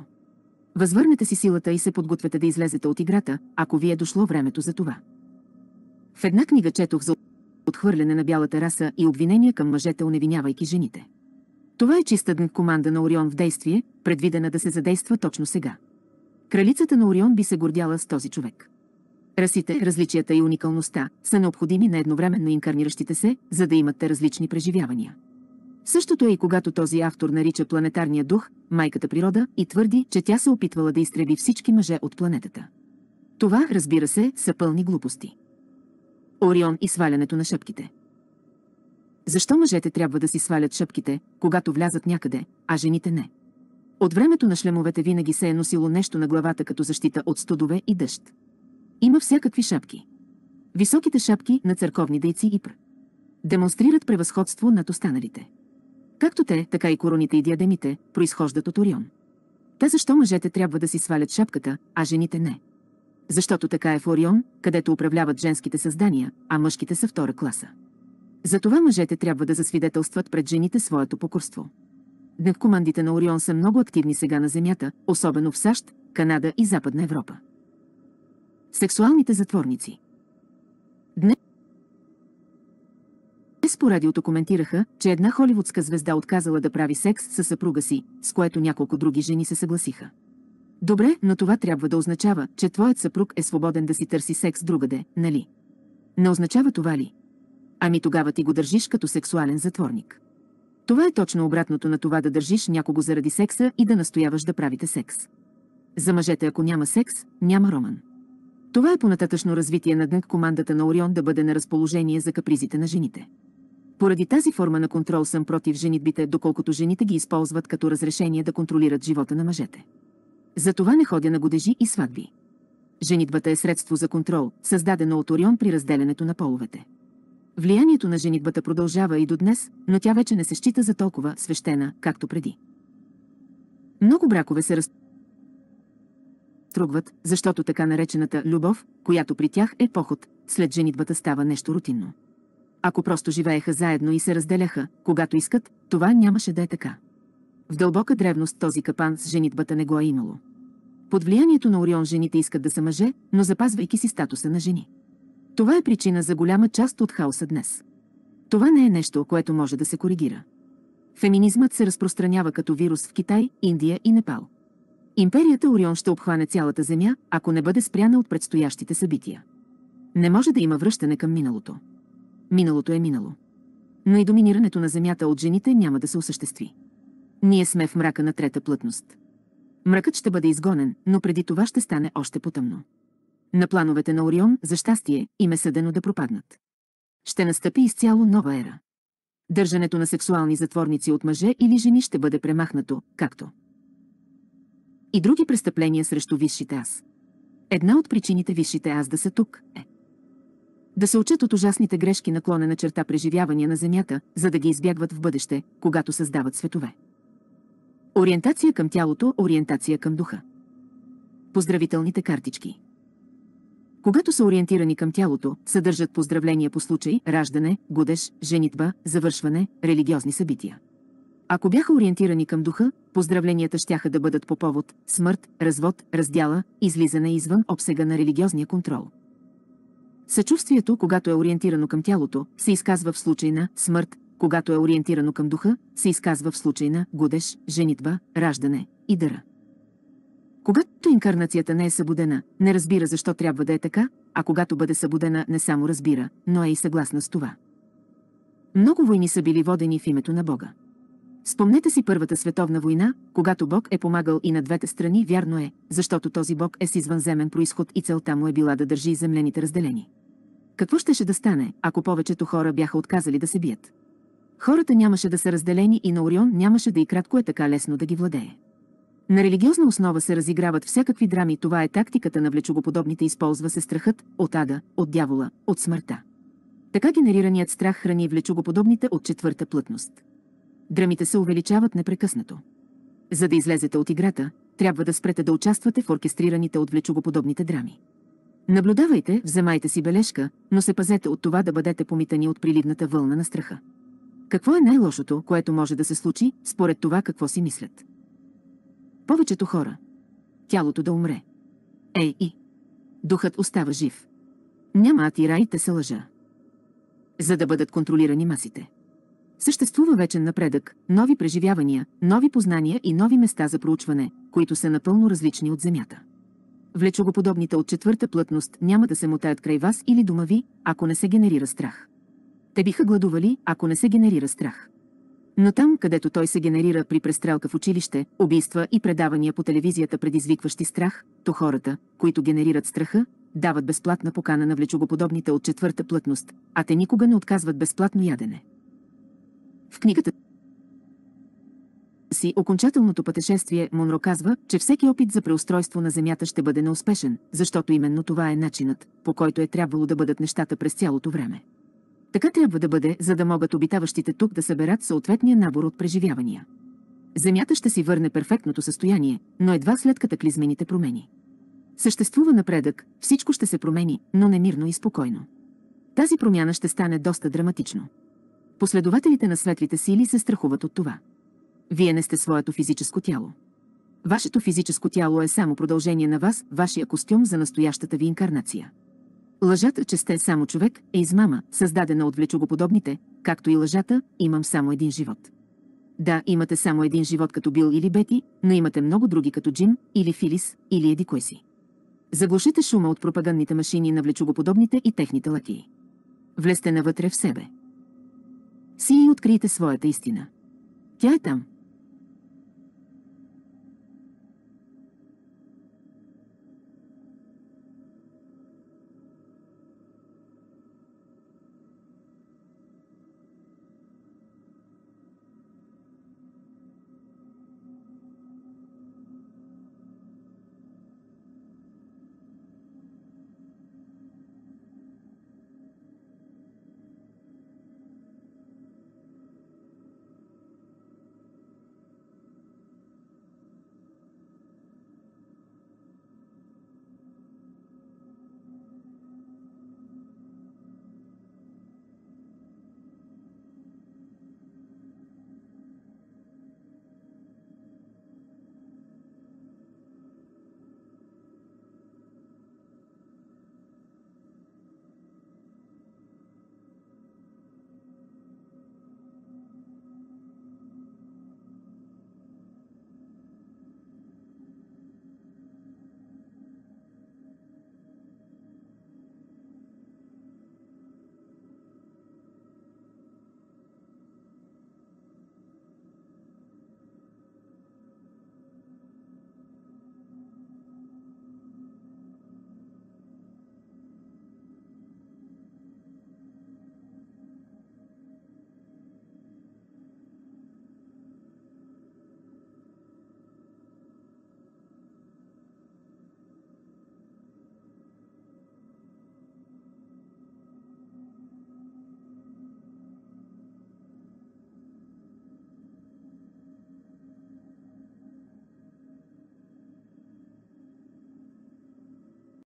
Възвърнете си силата и се подгответе да излезете от играта, ако ви е дошло времето за това. В една книга четох за отхвърляне на бялата раса и обвинения към мъжете, оневинявайки жените. Това е чиста днк команда на Орион в действие, предвидена да се задейства точно сега. Кралицата на Орион би се гордяла с този човек. Расите, различията и уникалността са необходими на едновременно инкарниращите се, за да имат те различни преживявания. Същото е и когато този автор нарича планетарния дух майката природа и твърди, че тя се опитвала да изтреби всички мъже от планетата. Това, разбира се, са пълни глупости. Орион и свалянето на шъпките. Защо мъжете трябва да си свалят шъпките, когато влязат някъде, а жените не? От времето на шлемовете винаги се е носило нещо на главата като защита от студове и дъжд. Има всякакви шапки. Високите шапки на църковни дейци и пр. демонстрират превъзходство над останалите. Както те, така и короните и диадемите произхождат от Орион. Та защо мъжете трябва да си свалят шапката, а жените не? Защото така е в Орион, където управляват женските създания, а мъжките са втора класа. Затова мъжете трябва да засвидетелстват пред жените своето покорство. Дневкомандите на Орион са много активни сега на Земята, особено в САЩ, Канада и Западна Европа. Сексуалните затворници. Днес Днес по радиото коментираха, че една холивудска звезда отказала да прави секс със съпруга си, с което няколко други жени се съгласиха. Добре, но това трябва да означава, че твоят съпруг е свободен да си търси секс другаде, нали? Не означава това ли? Ами тогава ти го държиш като сексуален затворник. Това е точно обратното на това да държиш някого заради секса и да настояваш да правите секс. За мъжете ако няма секс, няма роман. Това е понататъчно развитие на днък командата на Орион да бъде на разположение за капризите на жените. Поради тази форма на контрол съм против женитбите, доколкото жените ги използват като разрешение да контролират живота на мъжете. Затова не ходя на годежи и сватби. Женитбата е средство за контрол, създадено от Орион при разделянето на половете. Влиянието на женитбата продължава и до днес, но тя вече не се счита за толкова свещена, както преди. Много бракове се разпочват тръгват, защото така наречената любов, която при тях е поход, след женитбата става нещо рутинно. Ако просто живееха заедно и се разделяха, когато искат, това нямаше да е така. В дълбока древност този капан с женитбата не го е имало. Под влиянието на Орион жените искат да са мъже, но запазвайки си статуса на жени. Това е причина за голяма част от хаоса днес. Това не е нещо, което може да се коригира. Феминизмът се разпространява като вирус в Китай, Индия и Непал. Империята Орион ще обхване цялата Земя, ако не бъде спряна от предстоящите събития. Не може да има връщане към миналото. Миналото е минало. Но и доминирането на Земята от жените няма да се осъществи. Ние сме в мрака на трета плътност. Мракът ще бъде изгонен, но преди това ще стане още потъмно. На плановете на Орион, за щастие, им е съдено да пропаднат. Ще настъпи изцяло нова ера. Държането на сексуални затворници от мъже или жени ще бъде премахнато, както и други престъпления срещу висшите аз. Една от причините висшите аз да са тук е да се учат от ужасните грешки на черта преживявания на Земята, за да ги избягват в бъдеще, когато създават светове. Ориентация към тялото, ориентация към духа. Поздравителните картички. Когато са ориентирани към тялото, съдържат поздравления по случай, раждане, годеж, женитба, завършване, религиозни събития. Ако бяха ориентирани към духа, Поздравленията щяха да бъдат по повод смърт, развод, раздяла, излизане извън обсега на религиозния контрол. Съчувствието, когато е ориентирано към тялото, се изказва в случай на смърт, когато е ориентирано към духа, се изказва в случай на годеж, женитба, раждане и дъра. Когато инкарнацията не е събудена, не разбира защо трябва да е така, а когато бъде събудена не само разбира, но е и съгласна с това. Много войни са били водени в името на Бога. Спомнете си Първата световна война, когато Бог е помагал и на двете страни, вярно е, защото този Бог е с извънземен происход и целта му е била да държи землените разделени. Какво щеше да стане, ако повечето хора бяха отказали да се бият? Хората нямаше да са разделени и на Орион нямаше да и кратко е така лесно да ги владее. На религиозна основа се разиграват всякакви драми, това е тактиката на влечогоподобните, използва се страхът от ада, от дявола, от смъртта. Така генерираният страх храни влечогоподобните от четвърта плътност драмите се увеличават непрекъснато. За да излезете от играта, трябва да спрете да участвате в оркестрираните от влечугоподобните драми. Наблюдавайте, вземайте си бележка, но се пазете от това да бъдете помитани от приливната вълна на страха. Какво е най-лошото, което може да се случи, според това какво си мислят? Повечето хора. Тялото да умре. Ей и. Духът остава жив. Няма атира и те се лъжа. За да бъдат контролирани масите. Съществува вечен напредък, нови преживявания, нови познания и нови места за проучване, които са напълно различни от Земята. Влечогоподобните от четвърта плътност няма да се мотаят край вас или дома ви, ако не се генерира страх. Те биха гладували, ако не се генерира страх. Но там, където той се генерира при престрелка в училище, убийства и предавания по телевизията предизвикващи страх, то хората, които генерират страха, дават безплатна покана на влечогоподобните от четвърта плътност, а те никога не отказват безплатно ядене. В книгата си окончателното пътешествие Монро казва, че всеки опит за преустройство на Земята ще бъде неуспешен, защото именно това е начинът, по който е трябвало да бъдат нещата през цялото време. Така трябва да бъде, за да могат обитаващите тук да съберат съответния набор от преживявания. Земята ще си върне перфектното състояние, но едва след катаклизмените промени. Съществува напредък, всичко ще се промени, но немирно и спокойно. Тази промяна ще стане доста драматично. Последователите на светлите сили се страхуват от това. Вие не сте своето физическо тяло. Вашето физическо тяло е само продължение на вас, вашия костюм за настоящата ви инкарнация. Лъжата, че сте само човек, е измама, създадена от влечугоподобните, както и лъжата «имам само един живот». Да, имате само един живот като Бил или Бети, но имате много други като Джим, или Филис, или еди кой си. Заглушите шума от пропагандните машини на влечугоподобните и техните лакии. Влезте навътре в себе си и откриете своята истина. Тя е там.